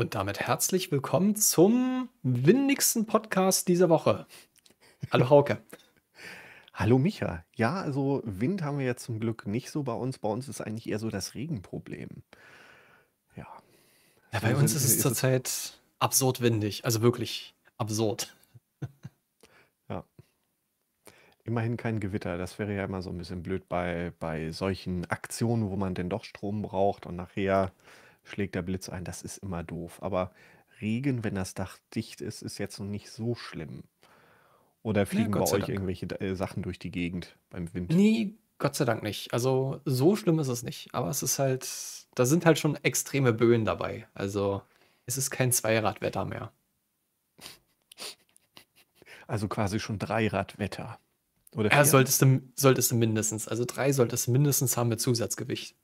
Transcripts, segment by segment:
Und damit herzlich willkommen zum windigsten Podcast dieser Woche. Hallo Hauke. Hallo Micha. Ja, also Wind haben wir jetzt zum Glück nicht so bei uns. Bei uns ist eigentlich eher so das Regenproblem. Ja. ja bei uns ist es zurzeit absurd windig. Also wirklich absurd. Ja. Immerhin kein Gewitter. Das wäre ja immer so ein bisschen blöd bei, bei solchen Aktionen, wo man denn doch Strom braucht und nachher schlägt der Blitz ein. Das ist immer doof. Aber Regen, wenn das Dach dicht ist, ist jetzt noch nicht so schlimm. Oder fliegen Na, bei euch Dank. irgendwelche äh, Sachen durch die Gegend beim Wind? Nee, Gott sei Dank nicht. Also so schlimm ist es nicht. Aber es ist halt, da sind halt schon extreme Böen dabei. Also es ist kein Zweiradwetter mehr. Also quasi schon Dreiradwetter. Oder ja, solltest du, solltest du mindestens. Also drei solltest du mindestens haben mit Zusatzgewicht.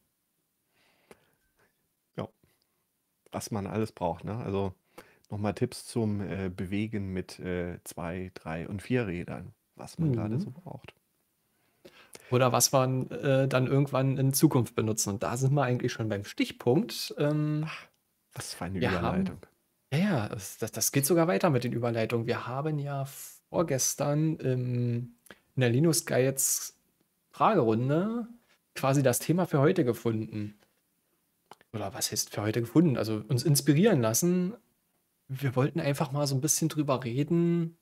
was man alles braucht. Ne? Also nochmal Tipps zum äh, Bewegen mit äh, zwei, drei und vier Rädern, was man mhm. gerade so braucht. Oder was man äh, dann irgendwann in Zukunft benutzen. Und da sind wir eigentlich schon beim Stichpunkt. Ähm, Ach, was für eine Überleitung. Haben, ja, das, das geht sogar weiter mit den Überleitungen. Wir haben ja vorgestern ähm, in der Linus Guides Fragerunde quasi das Thema für heute gefunden oder was heißt für heute gefunden, also uns inspirieren lassen. Wir wollten einfach mal so ein bisschen drüber reden,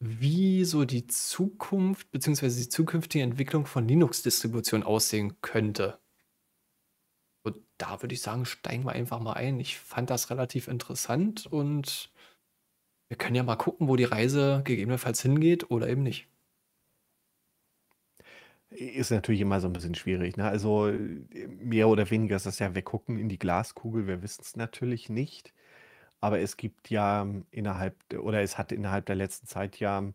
wie so die Zukunft bzw. die zukünftige Entwicklung von Linux-Distributionen aussehen könnte. Und da würde ich sagen, steigen wir einfach mal ein. Ich fand das relativ interessant und wir können ja mal gucken, wo die Reise gegebenenfalls hingeht oder eben nicht ist natürlich immer so ein bisschen schwierig. Ne? Also äh, mehr oder weniger ist das ja, wir gucken in die Glaskugel, wir wissen es natürlich nicht. Aber es gibt ja ähm, innerhalb, oder es hat innerhalb der letzten Zeit ja ähm,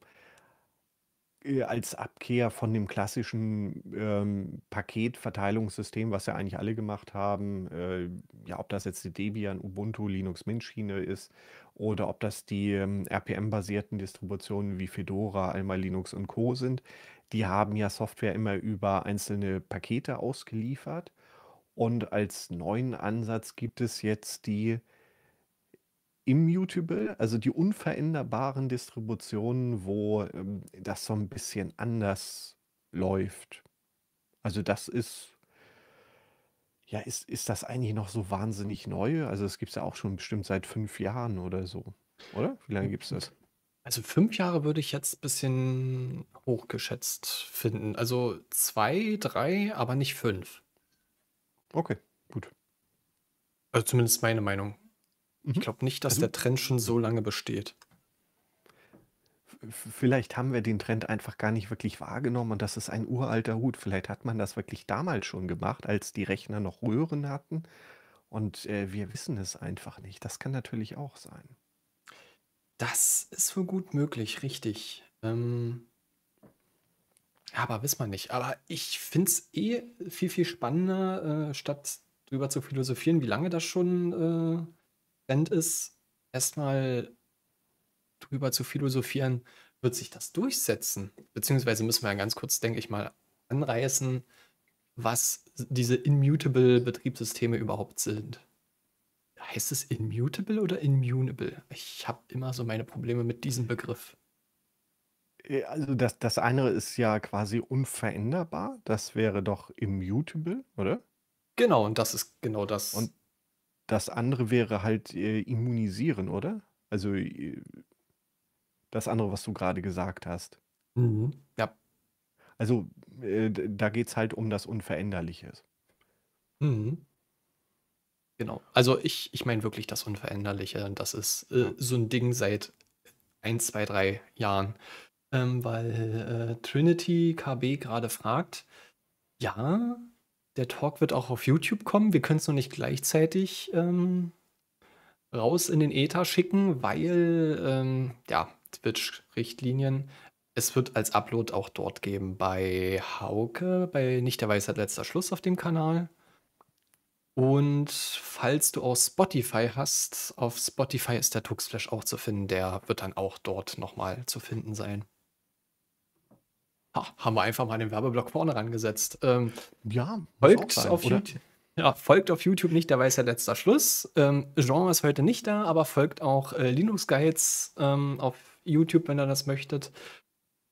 äh, als Abkehr von dem klassischen ähm, Paketverteilungssystem, was ja eigentlich alle gemacht haben, äh, ja, ob das jetzt die Debian, Ubuntu, Linux Mint Schiene ist oder ob das die ähm, RPM-basierten Distributionen wie Fedora, Alma Linux und Co. sind, die haben ja Software immer über einzelne Pakete ausgeliefert. Und als neuen Ansatz gibt es jetzt die Immutable, also die unveränderbaren Distributionen, wo ähm, das so ein bisschen anders läuft. Also das ist, ja, ist, ist das eigentlich noch so wahnsinnig neu? Also es gibt es ja auch schon bestimmt seit fünf Jahren oder so, oder? Wie lange gibt es das? Also fünf Jahre würde ich jetzt ein bisschen hochgeschätzt finden. Also zwei, drei, aber nicht fünf. Okay, gut. Also zumindest meine Meinung. Mhm. Ich glaube nicht, dass also, der Trend schon so lange besteht. Vielleicht haben wir den Trend einfach gar nicht wirklich wahrgenommen und das ist ein uralter Hut. Vielleicht hat man das wirklich damals schon gemacht, als die Rechner noch Röhren hatten und äh, wir wissen es einfach nicht. Das kann natürlich auch sein. Das ist wohl gut möglich, richtig. Ähm, aber wissen wir nicht. Aber ich finde es eh viel, viel spannender, äh, statt drüber zu philosophieren, wie lange das schon äh, Trend ist, erstmal drüber zu philosophieren, wird sich das durchsetzen? Beziehungsweise müssen wir ja ganz kurz, denke ich mal, anreißen, was diese immutable Betriebssysteme überhaupt sind heißt es immutable oder immunable? Ich habe immer so meine Probleme mit diesem Begriff. Äh, also das, das eine ist ja quasi unveränderbar. Das wäre doch immutable, oder? Genau, und das ist genau das. Und das andere wäre halt äh, immunisieren, oder? Also äh, das andere, was du gerade gesagt hast. Mhm. Ja. Also äh, da geht es halt um das Unveränderliche. Mhm. Genau. Also ich, ich meine wirklich das Unveränderliche. Das ist äh, so ein Ding seit 1, 2, 3 Jahren. Ähm, weil äh, Trinity KB gerade fragt, ja, der Talk wird auch auf YouTube kommen. Wir können es noch nicht gleichzeitig ähm, raus in den Ether schicken, weil ähm, ja, Twitch-Richtlinien. Es wird als Upload auch dort geben bei Hauke, bei Nicht der Weisheit letzter Schluss auf dem Kanal. Und falls du auch Spotify hast, auf Spotify ist der Tuxflash auch zu finden. Der wird dann auch dort nochmal zu finden sein. Ha, haben wir einfach mal den Werbeblock vorne rangesetzt. Ähm, ja, folgt sein, auf YouTube. Ja, folgt auf YouTube nicht, da weiß ja letzter Schluss. Ähm, Genre ist heute nicht da, aber folgt auch äh, Linux Guides ähm, auf YouTube, wenn ihr das möchtet.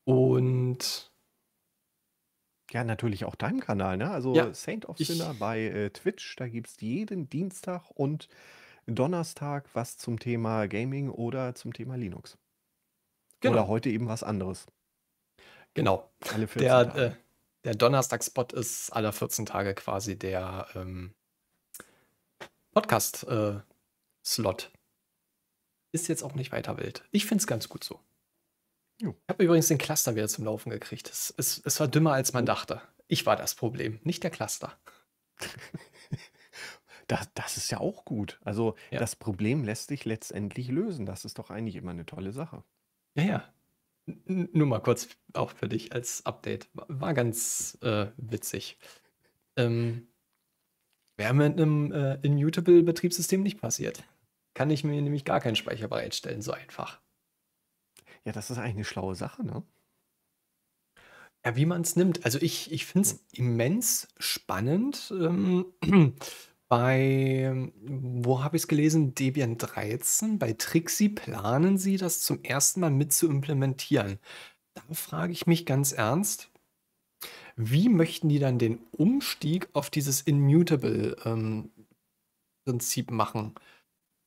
Und ja, natürlich auch deinem Kanal, ne? Also Ja, Saint of Sinner bei äh, Twitch, da gibt es jeden Dienstag und Donnerstag was zum Thema Gaming oder zum Thema Linux. Oder genau. heute eben was anderes. Genau. Alle 14 Der, äh, Tage. der Donnerstagspot ist alle 14 Tage quasi der ähm, Podcast-Slot. Äh, ist jetzt auch nicht weiter wild. Ich finde es ganz gut so. Ich habe übrigens den Cluster wieder zum Laufen gekriegt. Es, es, es war dümmer, als man dachte. Ich war das Problem, nicht der Cluster. Das, das ist ja auch gut. Also ja. das Problem lässt sich letztendlich lösen. Das ist doch eigentlich immer eine tolle Sache. Ja, ja. N nur mal kurz auch für dich als Update. War ganz äh, witzig. Ähm, Wäre mit einem äh, Immutable-Betriebssystem nicht passiert. Kann ich mir nämlich gar keinen Speicher bereitstellen, so einfach. Ja, das ist eigentlich eine schlaue Sache, ne? Ja, wie man es nimmt. Also ich, ich finde es hm. immens spannend. Ähm, bei, wo habe ich es gelesen? Debian 13. Bei Trixie planen sie, das zum ersten Mal mit zu implementieren. Da frage ich mich ganz ernst, wie möchten die dann den Umstieg auf dieses Immutable-Prinzip ähm, machen?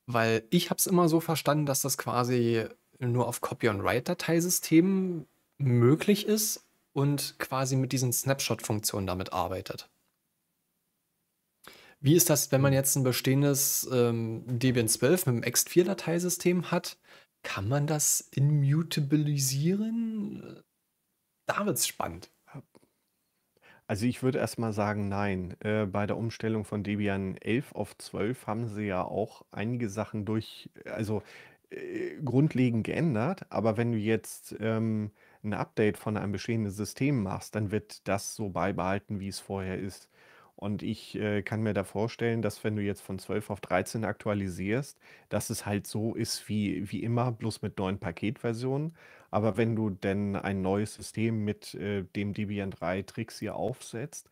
Weil ich habe es immer so verstanden, dass das quasi nur auf Copy-on-Write-Dateisystemen möglich ist und quasi mit diesen Snapshot-Funktionen damit arbeitet. Wie ist das, wenn man jetzt ein bestehendes ähm, Debian12 mit einem x 4 dateisystem hat? Kann man das immutabilisieren? Da wird es spannend. Also ich würde erstmal sagen, nein. Äh, bei der Umstellung von Debian 11 auf 12 haben sie ja auch einige Sachen durch, also äh, grundlegend geändert. Aber wenn du jetzt ähm, ein Update von einem bestehenden System machst, dann wird das so beibehalten, wie es vorher ist. Und ich äh, kann mir da vorstellen, dass wenn du jetzt von 12 auf 13 aktualisierst, dass es halt so ist wie, wie immer, bloß mit neuen Paketversionen. Aber wenn du denn ein neues System mit äh, dem Debian 3 Tricks hier aufsetzt,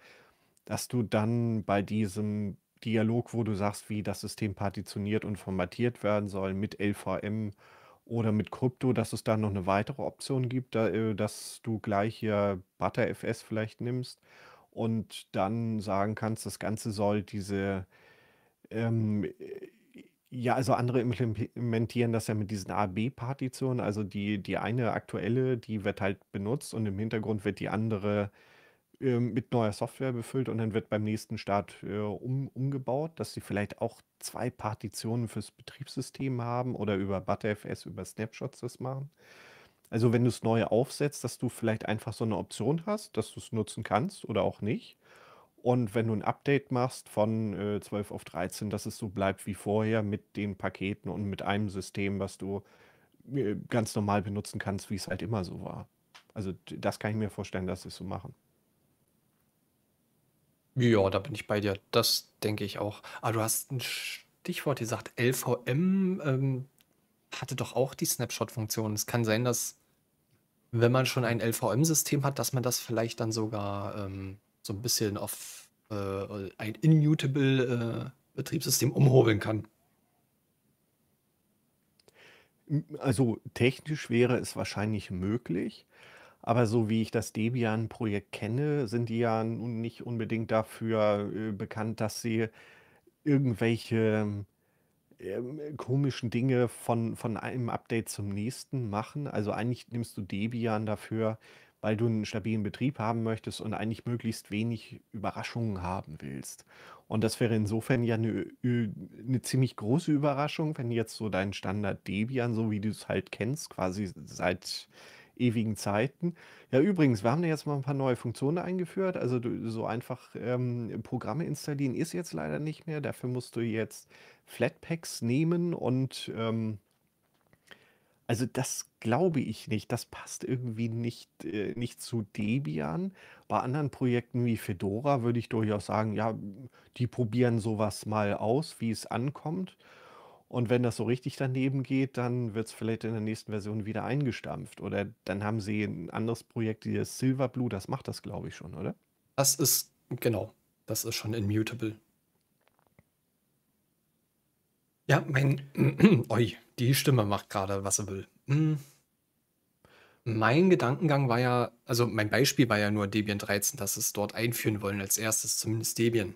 dass du dann bei diesem Dialog, wo du sagst, wie das System partitioniert und formatiert werden soll mit LVM oder mit Krypto, dass es da noch eine weitere Option gibt, da, äh, dass du gleich hier ButterFS vielleicht nimmst und dann sagen kannst, das Ganze soll diese, ähm, äh, ja, also andere implementieren das ja mit diesen ab partitionen also die, die eine aktuelle, die wird halt benutzt und im Hintergrund wird die andere äh, ähm, mit neuer Software befüllt und dann wird beim nächsten Start äh, um, umgebaut, dass sie vielleicht auch zwei Partitionen fürs Betriebssystem haben oder über ButterFS, über Snapshots das machen. Also wenn du es neu aufsetzt, dass du vielleicht einfach so eine Option hast, dass du es nutzen kannst oder auch nicht. Und wenn du ein Update machst von äh, 12 auf 13, dass es so bleibt wie vorher mit den Paketen und mit einem System, was du äh, ganz normal benutzen kannst, wie es halt immer so war. Also das kann ich mir vorstellen, dass sie es so machen. Ja, da bin ich bei dir. Das denke ich auch. Aber du hast ein Stichwort gesagt, LVM ähm, hatte doch auch die Snapshot-Funktion. Es kann sein, dass wenn man schon ein LVM-System hat, dass man das vielleicht dann sogar ähm, so ein bisschen auf äh, ein immutable äh, Betriebssystem umhobeln kann. Also technisch wäre es wahrscheinlich möglich. Aber so wie ich das Debian-Projekt kenne, sind die ja nun nicht unbedingt dafür äh, bekannt, dass sie irgendwelche ähm, komischen Dinge von, von einem Update zum nächsten machen. Also eigentlich nimmst du Debian dafür, weil du einen stabilen Betrieb haben möchtest und eigentlich möglichst wenig Überraschungen haben willst. Und das wäre insofern ja eine, eine ziemlich große Überraschung, wenn jetzt so dein Standard Debian, so wie du es halt kennst, quasi seit ewigen Zeiten. Ja, übrigens, wir haben da jetzt mal ein paar neue Funktionen eingeführt. Also so einfach ähm, Programme installieren ist jetzt leider nicht mehr. Dafür musst du jetzt Flatpaks nehmen und ähm, also das glaube ich nicht. Das passt irgendwie nicht, äh, nicht zu Debian. Bei anderen Projekten wie Fedora würde ich durchaus sagen, ja, die probieren sowas mal aus, wie es ankommt. Und wenn das so richtig daneben geht, dann wird es vielleicht in der nächsten Version wieder eingestampft. Oder dann haben sie ein anderes Projekt, dieses Silverblue, das macht das, glaube ich, schon, oder? Das ist, genau, das ist schon immutable. Ja, mein, oi, die Stimme macht gerade, was sie will. Hm. Mein Gedankengang war ja, also mein Beispiel war ja nur Debian 13, dass sie es dort einführen wollen, als erstes zumindest Debian.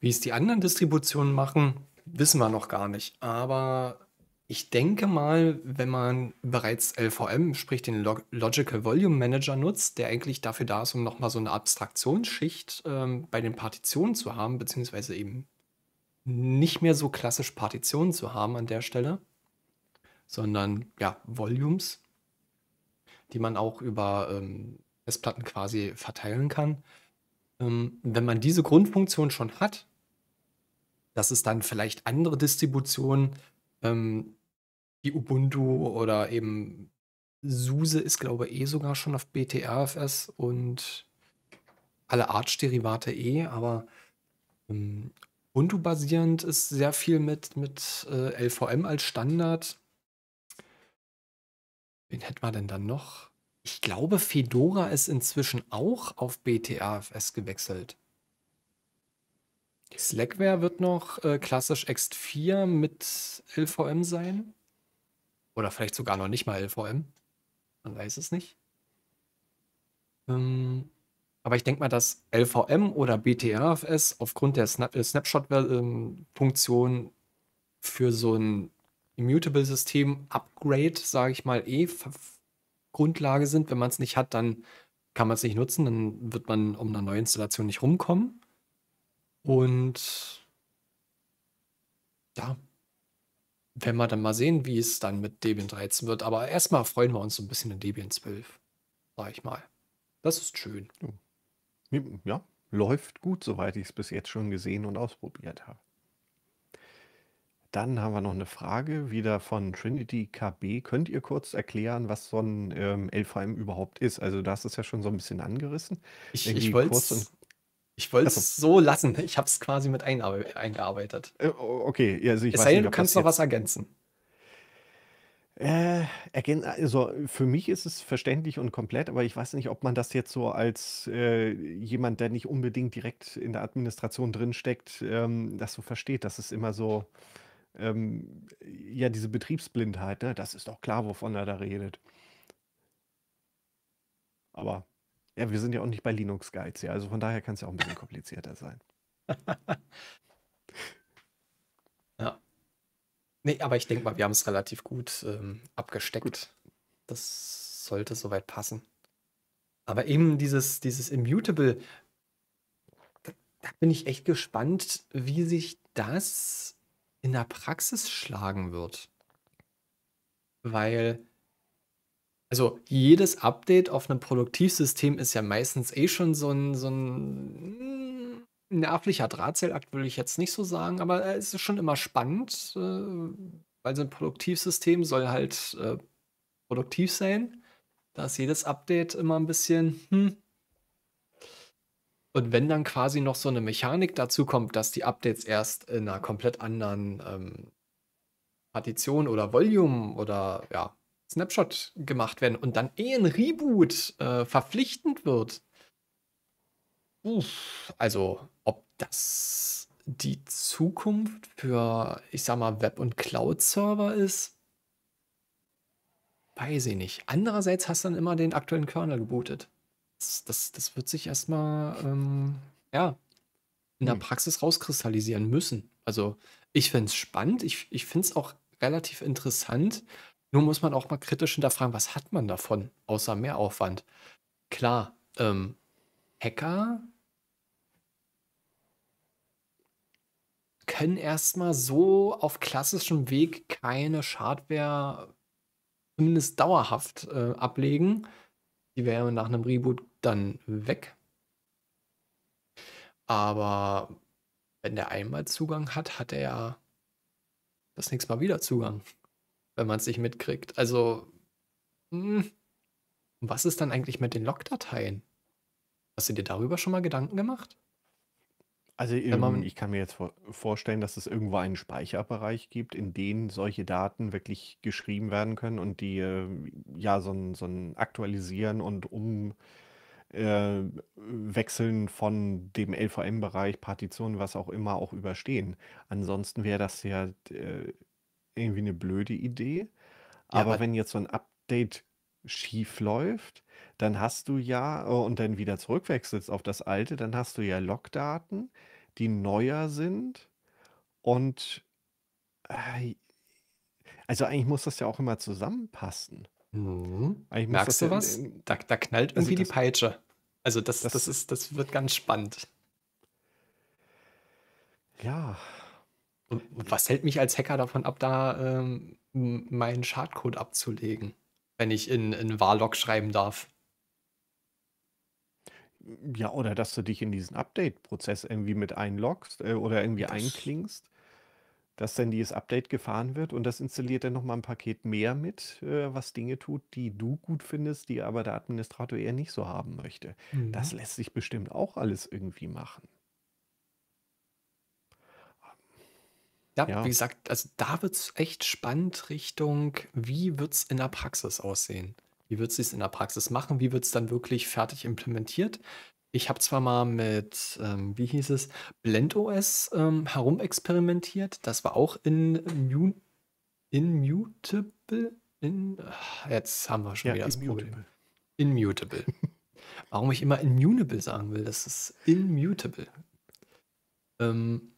Wie es die anderen Distributionen machen, wissen wir noch gar nicht. Aber ich denke mal, wenn man bereits LVM, sprich den Log Logical Volume Manager nutzt, der eigentlich dafür da ist, um nochmal so eine Abstraktionsschicht ähm, bei den Partitionen zu haben, beziehungsweise eben nicht mehr so klassisch Partitionen zu haben an der Stelle, sondern ja, Volumes, die man auch über ähm, S-Platten quasi verteilen kann. Ähm, wenn man diese Grundfunktion schon hat, dass es dann vielleicht andere Distributionen ähm, wie Ubuntu oder eben SUSE ist, glaube ich, eh sogar schon auf BTRFS und alle Arch-Derivate eh, aber ähm, Ubuntu-basierend ist sehr viel mit, mit äh, LVM als Standard. Wen hätten wir denn dann noch? Ich glaube, Fedora ist inzwischen auch auf BTRFS gewechselt. Slackware wird noch äh, klassisch X4 mit LVM sein. Oder vielleicht sogar noch nicht mal LVM. Man weiß es nicht. Ähm, aber ich denke mal, dass LVM oder BTRFS aufgrund der Snap äh, Snapshot-Funktion für so ein Immutable-System-Upgrade, sage ich mal, eh Grundlage sind. Wenn man es nicht hat, dann kann man es nicht nutzen. Dann wird man um eine neue Installation nicht rumkommen. Und ja, wenn wir dann mal sehen, wie es dann mit Debian 13 wird. Aber erstmal freuen wir uns so ein bisschen in Debian 12, sag ich mal. Das ist schön. Ja, läuft gut, soweit ich es bis jetzt schon gesehen und ausprobiert habe. Dann haben wir noch eine Frage wieder von Trinity KB. Könnt ihr kurz erklären, was so ein ähm, LVM überhaupt ist? Also, das ist ja schon so ein bisschen angerissen. Ich, Irgendwie ich wollte ich wollte es so lassen. Ich habe es quasi mit eingearbeitet. Äh, okay, also ich es weiß sei denn, du kannst noch was ergänzen. Äh, also für mich ist es verständlich und komplett, aber ich weiß nicht, ob man das jetzt so als äh, jemand, der nicht unbedingt direkt in der Administration drinsteckt, ähm, das so versteht. Das ist immer so, ähm, ja, diese Betriebsblindheit, ne? das ist doch klar, wovon er da redet. Aber ja, wir sind ja auch nicht bei Linux Guides, ja. Also von daher kann es ja auch ein bisschen komplizierter sein. ja. Nee, aber ich denke mal, wir haben es relativ gut ähm, abgesteckt. Gut. Das sollte soweit passen. Aber eben dieses, dieses Immutable, da, da bin ich echt gespannt, wie sich das in der Praxis schlagen wird. Weil also jedes Update auf einem Produktivsystem ist ja meistens eh schon so ein, so ein hm, nervlicher Drahtseilakt, würde ich jetzt nicht so sagen, aber äh, es ist schon immer spannend, äh, weil so ein Produktivsystem soll halt äh, produktiv sein. Da ist jedes Update immer ein bisschen, hm. Und wenn dann quasi noch so eine Mechanik dazu kommt, dass die Updates erst in einer komplett anderen ähm, Partition oder Volume oder ja, Snapshot gemacht werden und dann eh ein Reboot äh, verpflichtend wird. Uff, also ob das die Zukunft für, ich sag mal, Web- und Cloud-Server ist, weiß ich nicht. Andererseits hast du dann immer den aktuellen Kernel gebootet. Das, das, das wird sich erstmal, ähm, ja, in der hm. Praxis rauskristallisieren müssen. Also ich finde es spannend, ich, ich finde es auch relativ interessant, nur muss man auch mal kritisch hinterfragen, was hat man davon außer Mehraufwand? Klar, ähm, Hacker können erstmal so auf klassischem Weg keine Schadware zumindest dauerhaft äh, ablegen. Die wäre nach einem Reboot dann weg. Aber wenn der einmal Zugang hat, hat er ja das nächste Mal wieder Zugang wenn man es nicht mitkriegt. Also, mh, hm, was ist dann eigentlich mit den Logdateien? Hast du dir darüber schon mal Gedanken gemacht? Also ähm, man, ich kann mir jetzt vorstellen, dass es irgendwo einen Speicherbereich gibt, in den solche Daten wirklich geschrieben werden können und die äh, ja so ein, so ein Aktualisieren und Umwechseln äh, von dem LVM-Bereich, Partitionen, was auch immer, auch überstehen. Ansonsten wäre das ja äh, irgendwie eine blöde Idee. Ja, aber, aber wenn jetzt so ein Update schief läuft, dann hast du ja äh, und dann wieder zurückwechselst auf das alte, dann hast du ja Logdaten, die neuer sind und äh, also eigentlich muss das ja auch immer zusammenpassen. Mhm. Merkst du was? da, da, knallt irgendwie also das, die Peitsche. Also das, das, das, ist, das wird ganz spannend. Ja, und was hält mich als Hacker davon ab, da ähm, meinen Schadcode abzulegen, wenn ich in, in Warlock schreiben darf? Ja, oder dass du dich in diesen Update-Prozess irgendwie mit einloggst äh, oder irgendwie das einklingst, dass dann dieses Update gefahren wird und das installiert dann nochmal ein Paket mehr mit, äh, was Dinge tut, die du gut findest, die aber der Administrator eher nicht so haben möchte. Mhm. Das lässt sich bestimmt auch alles irgendwie machen. Ja, Ja. wie gesagt, also da wird es echt spannend Richtung, wie wird es in der Praxis aussehen? Wie wird sie es in der Praxis machen? Wie wird es dann wirklich fertig implementiert? Ich habe zwar mal mit, ähm, wie hieß es, BlendOS ähm, herumexperimentiert. Das war auch in Immutable. In, ah, jetzt haben wir schon Ja, wieder das Problem. Immutable. Warum ich immer immutable sagen will, das ist immutable. Ähm,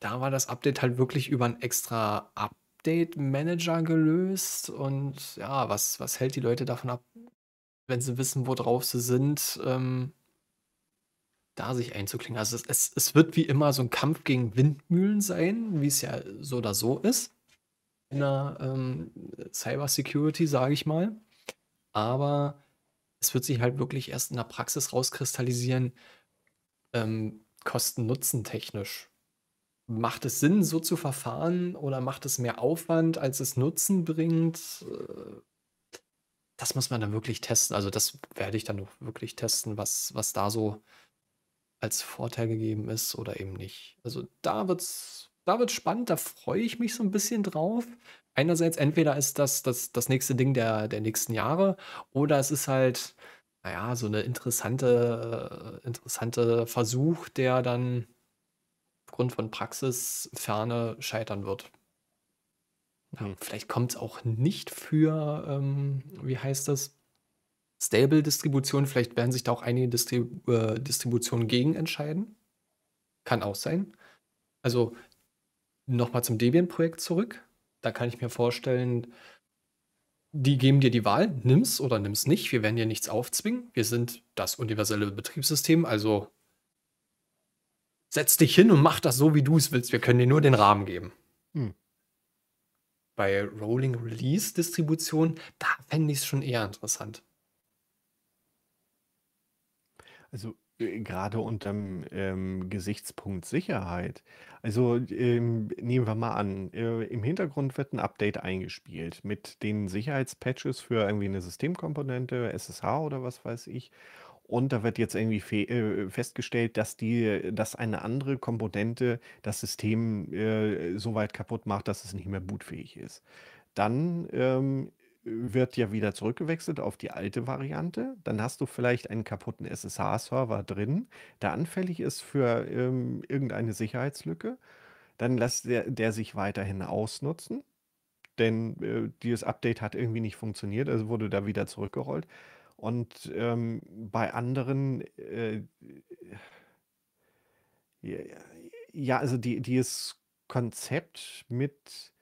da war das Update halt wirklich über einen extra Update Manager gelöst und ja, was, was hält die Leute davon ab, wenn sie wissen, worauf sie sind, ähm, da sich einzuklingen. Also es, es, es wird wie immer so ein Kampf gegen Windmühlen sein, wie es ja so oder so ist. In der ähm, Cyber Security, sage ich mal. Aber es wird sich halt wirklich erst in der Praxis rauskristallisieren, ähm, kosten-nutzen technisch macht es Sinn, so zu verfahren oder macht es mehr Aufwand, als es Nutzen bringt? Das muss man dann wirklich testen. Also das werde ich dann noch wirklich testen, was, was da so als Vorteil gegeben ist oder eben nicht. Also da wird's, da wird's spannend, da freue ich mich so ein bisschen drauf. Einerseits entweder ist das das, das nächste Ding der, der nächsten Jahre oder es ist halt, naja, so eine interessante, äh, interessante Versuch, der dann aufgrund von Praxisferne scheitern wird. Ja, hm. vielleicht kommt es auch nicht für, ähm, wie heißt das, Stable-Distribution. Vielleicht werden sich da auch einige Distrib äh, Distributionen gegen entscheiden. Kann auch sein. Also nochmal zum Debian-Projekt zurück. Da kann ich mir vorstellen, die geben dir die Wahl, nimm's oder nimm's nicht. Wir werden dir nichts aufzwingen. Wir sind das universelle Betriebssystem, also setz dich hin und mach das so, wie du es willst. Wir können dir nur den Rahmen geben. Hm. Bei Rolling Release Distribution, da fände ich es schon eher interessant. Also äh, gerade unter dem ähm, Gesichtspunkt Sicherheit. Also ähm, nehmen wir mal an, äh, im Hintergrund wird ein Update eingespielt mit den Sicherheitspatches für irgendwie eine Systemkomponente, SSH oder was weiß ich. Und da wird jetzt irgendwie fe äh, festgestellt, dass die, äh, dass eine andere Komponente das System äh, so weit kaputt macht, dass es nicht mehr bootfähig ist. Dann ähm, wird ja wieder zurückgewechselt auf die alte Variante. Dann hast du vielleicht einen kaputten SSH-Server drin, der anfällig ist für ähm, irgendeine Sicherheitslücke. Dann lässt der, der sich weiterhin ausnutzen, denn äh, dieses Update hat irgendwie nicht funktioniert, also wurde da wieder zurückgerollt. Und ähm, bei anderen, äh, ja, also die, dieses Konzept mit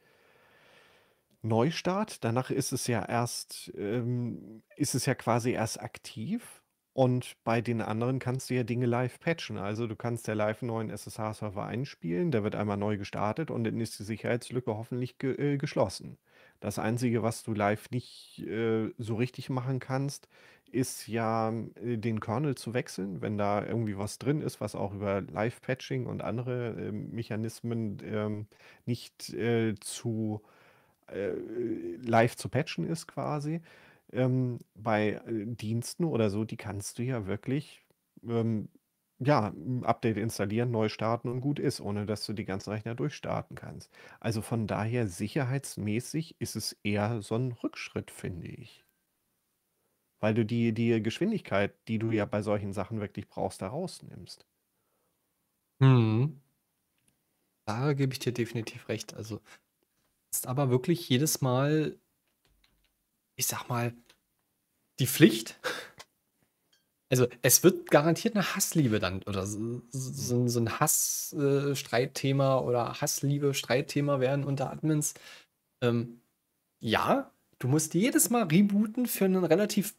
Neustart, danach ist es ja erst, ähm, ist es ja quasi erst aktiv. Und bei den anderen kannst du ja Dinge live patchen. Also du kannst ja live einen neuen SSH-Server einspielen, der wird einmal neu gestartet und dann ist die Sicherheitslücke hoffentlich ge äh, geschlossen. Das Einzige, was du live nicht äh, so richtig machen kannst, ist ja hm, äh, den Kernel zu wechseln, wenn da irgendwie was drin ist, was auch über Live-Patching und andere äh, Mechanismen ähm, nicht äh, zu äh, live zu patchen ist quasi. Ähm, bei äh, Diensten oder so, die kannst du ja wirklich ähm, ja, hm, Update installieren, neu starten und gut ist, ohne dass du die ganzen Rechner durchstarten kannst. Also, von daher sicherheitsmäßig ist es eher so ein Rückschritt, finde ich. Weil du die die Geschwindigkeit, die du ja bei solchen Sachen wirklich brauchst, da rausnimmst. Hm. Da gebe ich dir definitiv recht. Also, ist aber wirklich jedes Mal ich sag mal, die Pflicht? also es wird garantiert eine Hassliebe dann oder so, so, so ein Hassstreitthema äh, oder Hassliebe-Streitthema werden unter Admins. Ähm, ja, du musst jedes Mal rebooten für ein relativ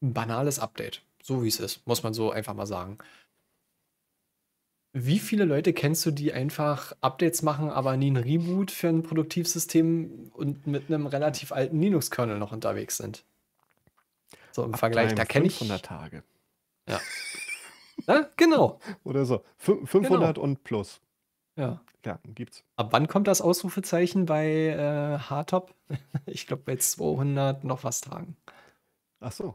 banales Update. So wie es ist, muss man so einfach mal sagen. Wie viele Leute kennst du, die einfach Updates machen, aber nie ein Reboot für ein Produktivsystem und mit einem relativ alten Linux-Kernel noch unterwegs sind? So im Vergleich, da kenne ich. 500 Tage. Ja. ja. Ne? Genau. Oder so. F 500 genau. und plus. Ja. Ja, gibt's. Ab wann kommt das Ausrufezeichen bei äh, Hardtop? ich glaube, bei 200 noch was tragen. Ach so.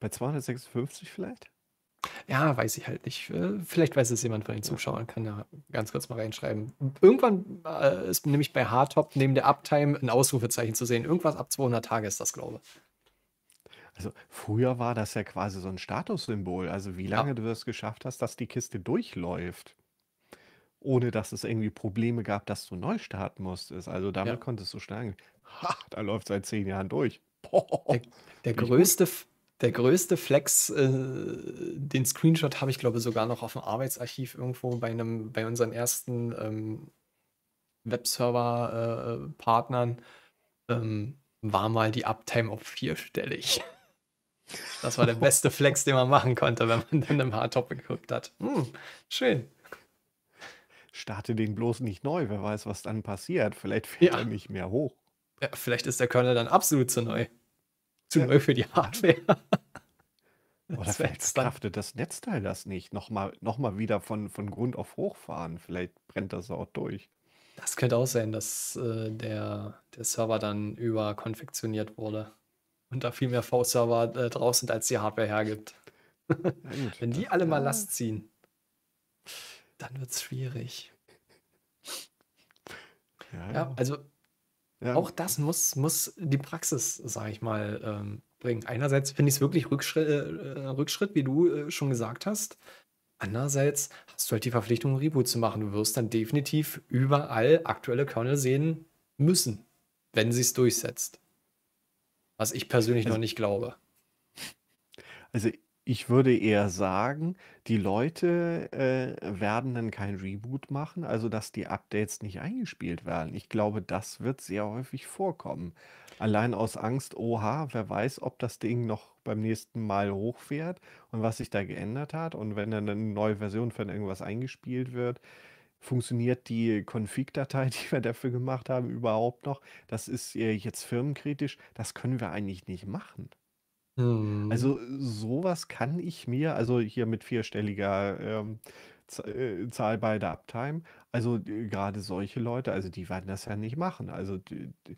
Bei 256 vielleicht? Ja, weiß ich halt nicht. Äh, vielleicht weiß es jemand von den Zuschauern, kann ja ganz kurz mal reinschreiben. Irgendwann äh, ist nämlich bei Hardtop neben der Uptime ein Ausrufezeichen zu sehen. Irgendwas ab 200 Tage ist das, glaube ich. Also früher war das ja quasi so ein Statussymbol. Also, wie Ja. lange du es geschafft hast, dass die Kiste durchläuft, ohne dass es irgendwie Probleme gab, dass du neu starten musstest. Also, damit Ja. konntest du sagen: „Ha, da läuft seit zehn Jahren durch. Boah, Der der größte der größte Flex, äh den Screenshot habe ich, glaube ich, sogar noch auf dem Arbeitsarchiv irgendwo bei 'nem bei unseren ersten, ähm, Webserver, äh, äh, Partnern, ähm, war mal die Uptime auf vierstellig. Das war der beste Flex, den man machen konnte, wenn man dann im Hardtop geguckt hat. Hm, schön. Starte den bloß nicht neu, wer weiß, was dann passiert. Vielleicht fährt ja. er nicht mehr hoch. Ja, vielleicht ist der Kernel dann absolut zu neu. Zu ja. neu für die Hardware. Oder vielleicht verkraftet das Netzteil das nicht. Nochmal, nochmal wieder von, von Grund auf hochfahren. Vielleicht brennt das auch durch. Das könnte auch sein, dass äh, der, der Server dann überkonfektioniert wurde und da viel mehr V-Server äh, draus sind, als die Hardware hergibt. Wenn die alle mal Last ziehen, dann wird es schwierig. Ja, ja also ja. auch das muss, muss die Praxis, sage ich mal, ähm, bringen. Einerseits finde ich es wirklich Rückschritt, äh, äh, Rückschritt, wie du äh, schon gesagt hast. Andererseits hast du halt die Verpflichtung, ein Reboot zu machen. Du wirst dann definitiv überall aktuelle Kernel sehen müssen, wenn sie es durchsetzt. Was ich persönlich also, noch nicht glaube. Also ich würde eher sagen, die Leute äh, werden dann kein Reboot machen, also dass die Updates nicht eingespielt werden. Ich glaube, das wird sehr häufig vorkommen. Allein aus Angst, oha, wer weiß, ob das Ding noch beim nächsten Mal hochfährt und was sich da geändert hat. Und wenn dann eine neue Version von irgendwas eingespielt wird, Funktioniert die Config-Datei, die wir dafür gemacht haben, überhaupt noch? Das ist äh, jetzt firmenkritisch. Das können wir eigentlich nicht machen. Mhm. Also hm. sowas kann ich mir, also hier mit vierstelliger ähm, äh, Zahl bei der Uptime, also gerade solche Leute, also die werden das ja nicht machen. Also die, die,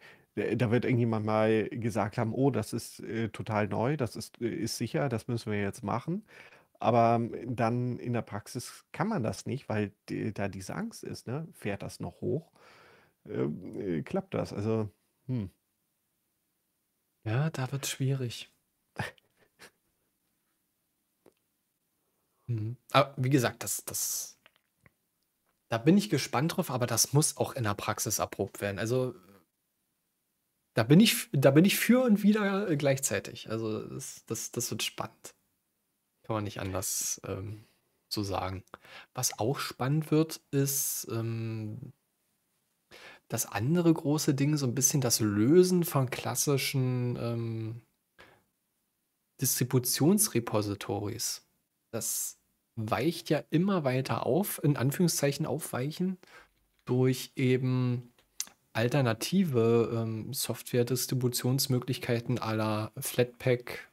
da wird irgendjemand mal gesagt haben, oh, das ist äh, total neu, das ist, äh, ist sicher, das müssen wir jetzt machen. Aber ähm, dann in der Praxis kann man das nicht, weil da diese Angst ist, ne? Fährt das noch hoch? Ähm, äh, klappt das? Also, hm. Ja, da wird es schwierig. Mhm. Aber wie gesagt, das, das, da bin ich gespannt drauf, aber das muss auch in der Praxis erprobt werden. Also da bin ich, da bin ich für und wieder gleichzeitig. Also das, das, das wird spannend. Kann man nicht anders ähm, so sagen. Was auch spannend wird, ist ähm, das andere große Ding, so ein bisschen das Lösen von klassischen ähm, Distributionsrepositories. Das weicht ja immer weiter auf, in Anführungszeichen aufweichen, durch eben alternative ähm, Software-Distributionsmöglichkeiten aller Flatpak,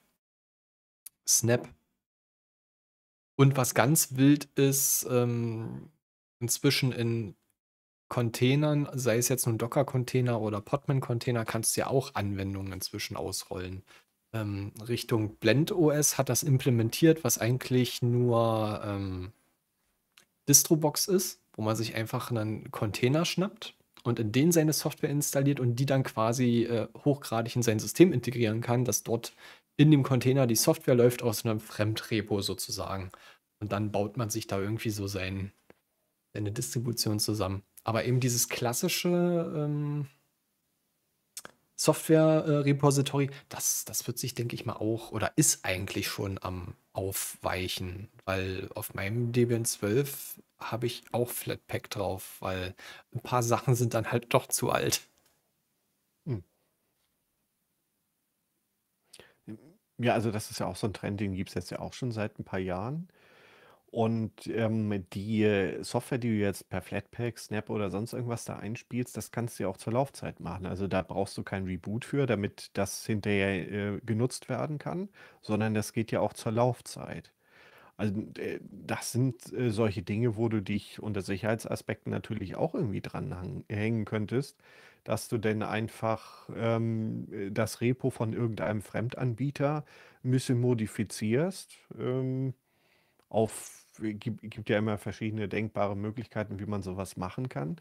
Snap und was ganz wild ist, ähm, inzwischen in Containern, sei es jetzt nun Docker-Container oder Podman-Container, kannst du ja auch Anwendungen inzwischen ausrollen. Ähm, Richtung OS hat das implementiert, was eigentlich nur ähm, Distrobox ist, wo man sich einfach einen Container schnappt und in den seine Software installiert und die dann quasi äh, hochgradig in sein System integrieren kann, dass dort in dem Container die Software läuft aus einem Fremdrepo sozusagen. Und dann baut man sich da irgendwie so sein, seine Distribution zusammen. Aber eben dieses klassische ähm, Software-Repository, äh, das, das wird sich, denke ich mal, auch oder ist eigentlich schon am Aufweichen, weil auf meinem Debian 12 habe ich auch Flatpak drauf, weil ein paar Sachen sind dann halt doch zu alt. Ja, also das ist ja auch so ein Trend, den gibt es jetzt ja auch schon seit ein paar Jahren. Und, ähm, die, äh, Software, die du jetzt per Flatpak, Snap oder sonst irgendwas da einspielst, das kannst du ja auch zur Laufzeit machen. Also, da brauchst du kein Reboot für, damit das hinterher, äh, genutzt werden kann, sondern das geht ja auch zur Laufzeit. Also, äh, das sind, äh, solche Dinge, wo du dich unter Sicherheitsaspekten natürlich auch irgendwie dran hängen könntest dass du denn einfach ähm, äh, das Repo von irgendeinem Fremdanbieter ein bisschen modifizierst. Ähm, auf, äh, gibt, gibt ja immer verschiedene denkbare Möglichkeiten, wie man sowas machen kann.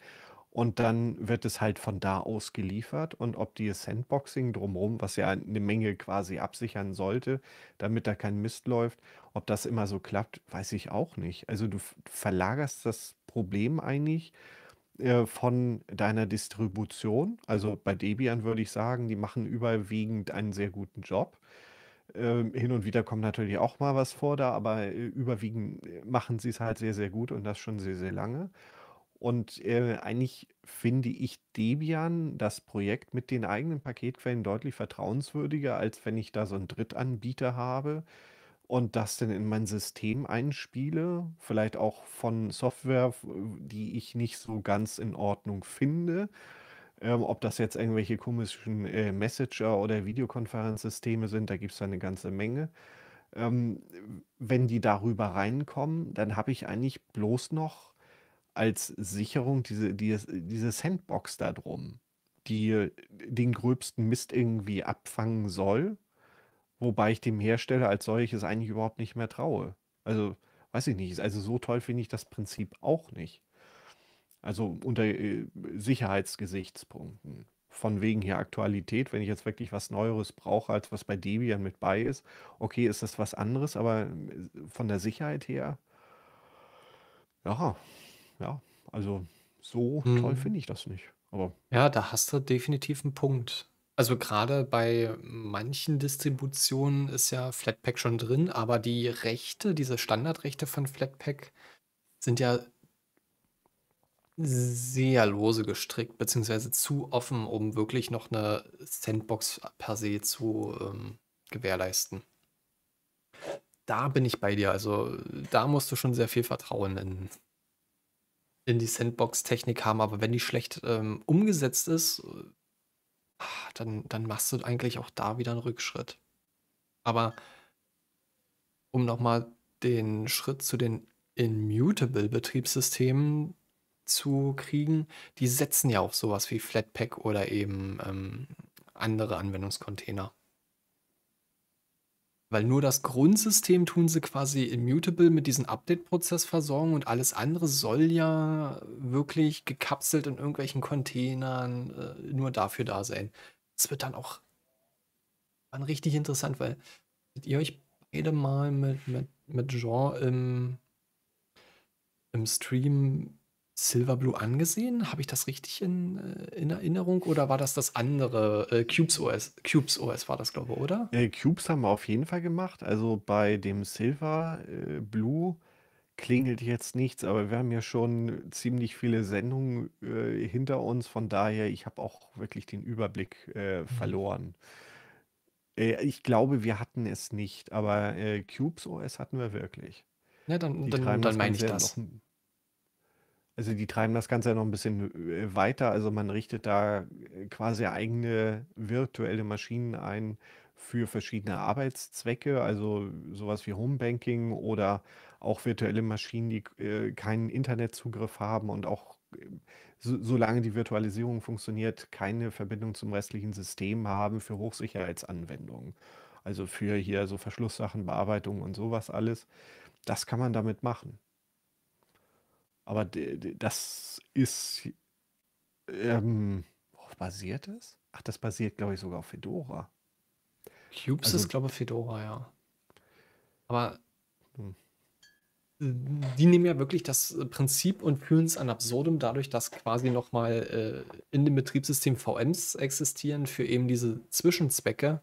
Und dann wird es halt von da aus geliefert. Und ob die Sandboxing drumherum, was ja eine Menge quasi absichern sollte, damit da kein Mist läuft, ob das immer so klappt, weiß ich auch nicht. Also du verlagerst das Problem eigentlich äh, von deiner Distribution. Also mhm. bei Debian würde ich sagen, die machen überwiegend einen sehr guten Job. Ähm, hin und wieder kommt natürlich auch mal was vor da, aber äh, überwiegend äh, machen sie es halt sehr, sehr gut und das schon sehr, sehr lange. Und äh, eigentlich finde ich Debian, das Projekt mit den eigenen Paketquellen, deutlich vertrauenswürdiger, als wenn ich da so einen Drittanbieter habe, und das denn in mein System einspiele, vielleicht auch von Software, die ich nicht so ganz in Ordnung finde. Ähm, ob das jetzt irgendwelche komischen äh, Messenger oder Videokonferenzsysteme sind, da gibt es eine ganze Menge. Ähm, wenn die darüber reinkommen, dann habe ich eigentlich bloß noch als Sicherung diese, die, diese Sandbox da drum, die den gröbsten Mist irgendwie abfangen soll Wobei ich dem Hersteller als solches eigentlich überhaupt nicht mehr traue. Also, weiß ich nicht. Also, so toll finde ich das Prinzip auch nicht. Also, unter äh, Sicherheitsgesichtspunkten. Von wegen hier Aktualität, wenn ich jetzt wirklich was Neueres brauche, als was bei Debian mit bei ist, okay, ist das was anderes, aber äh, von der Sicherheit her, ja, ja, also so hm. toll mhm. finde ich das nicht. Aber ja, da hast du definitiv einen Punkt. Also gerade bei manchen Distributionen ist ja Flatpak schon drin, aber die Rechte, diese Standardrechte von Flatpak sind ja sehr lose gestrickt, beziehungsweise zu offen, um wirklich noch eine Sandbox per se zu ähm, gewährleisten. Da bin ich bei dir. Also da musst du schon sehr viel Vertrauen in, in die Sandbox-Technik haben. Aber wenn die schlecht ähm, umgesetzt ist, Ah, dann, dann machst du eigentlich auch da wieder einen Rückschritt. Aber um nochmal den Schritt zu den Immutable-Betriebssystemen zu kriegen, die setzen ja auch sowas wie Flatpak oder eben ähm, andere Anwendungscontainer. Weil nur das Grundsystem tun sie quasi immutable mit diesem Update-Prozess versorgen und alles andere soll ja wirklich gekapselt in irgendwelchen Containern äh, nur dafür da sein. Das wird dann auch dann richtig interessant, weil ihr euch beide mal mit, mit, mit Jean im, im Stream Silverblue angesehen? Habe ich das richtig in, äh, in, Erinnerung oder war das das andere? Äh, Cubes OS. Cubes OS war das, glaube ich, oder? Äh, Cubes haben wir auf jeden Fall gemacht. Also bei dem Silverblue äh, klingelt jetzt nichts, aber wir haben ja schon ziemlich viele Sendungen äh, hinter uns. Von daher, ich habe auch wirklich den Überblick äh, mhm. verloren. Äh, ich glaube, wir hatten es nicht, aber äh, Cubes OS hatten wir wirklich. Ja, dann, dann, dann meine ich das. Noch, also die treiben das Ganze ja noch ein bisschen äh, weiter. Also man richtet da äh, quasi eigene virtuelle Maschinen ein für verschiedene Arbeitszwecke, also sowas wie Homebanking oder auch virtuelle Maschinen, die äh, keinen Internetzugriff haben und auch, solange die Virtualisierung funktioniert, keine Verbindung zum restlichen System haben für Hochsicherheitsanwendungen. Also für hier so Verschlusssachen, Bearbeitung und sowas alles. Das kann man damit machen. Aber das ist ähm, worauf basiert es? Ach, das basiert, glaube ich, sogar auf Fedora. Cubes also, ist, glaube ich, Fedora, ja. Aber hm. die nehmen ja wirklich das Prinzip und fühlen es an absurdum dadurch, dass quasi nochmal äh, in dem Betriebssystem VMs existieren für eben diese Zwischenzwecke.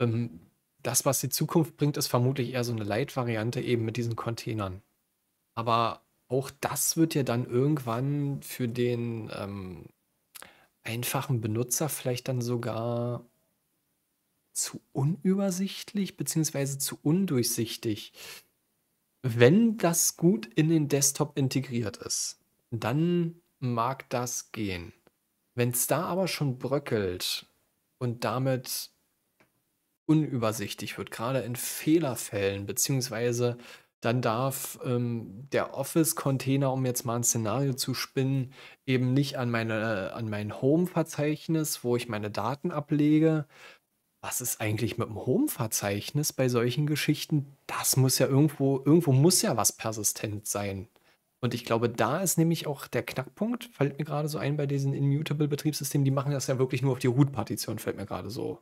Ähm, das, was die Zukunft bringt, ist vermutlich eher so eine Light-Variante eben mit diesen Containern. Aber auch das wird ja dann irgendwann für den ähm, einfachen Benutzer vielleicht dann sogar zu unübersichtlich bzw. zu undurchsichtig. Wenn das gut in den Desktop integriert ist, dann mag das gehen. Wenn es da aber schon bröckelt und damit unübersichtlich wird, gerade in Fehlerfällen bzw dann darf ähm, der Office-Container, um jetzt mal ein Szenario zu spinnen, eben nicht an, meine, äh, an mein Home-Verzeichnis, wo ich meine Daten ablege. Was ist eigentlich mit dem Home-Verzeichnis bei solchen Geschichten? Das muss ja irgendwo, irgendwo muss ja was persistent sein. Und ich glaube, da ist nämlich auch der Knackpunkt, fällt mir gerade so ein bei diesen Immutable-Betriebssystemen, die machen das ja wirklich nur auf die Root-Partition, fällt mir gerade so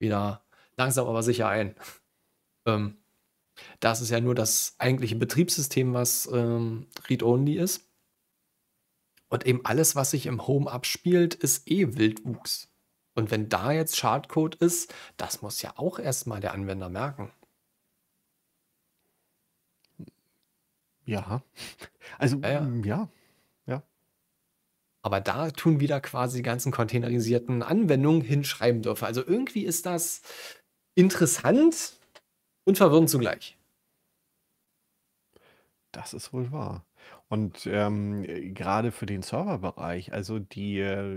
wieder langsam aber sicher ein. ähm, das ist ja nur das eigentliche Betriebssystem, was ähm, Read-Only ist. Und eben alles, was sich im Home abspielt, ist eh Wildwuchs. Und wenn da jetzt Schadcode ist, das muss ja auch erstmal der Anwender merken. Ja. Also, ja. ja. Mm, ja. Aber da tun wieder quasi die ganzen containerisierten Anwendungen hinschreiben dürfen. Also irgendwie ist das interessant, und verwirrend zugleich. Das ist wohl wahr. Und ähm, gerade für den Serverbereich, also die, äh,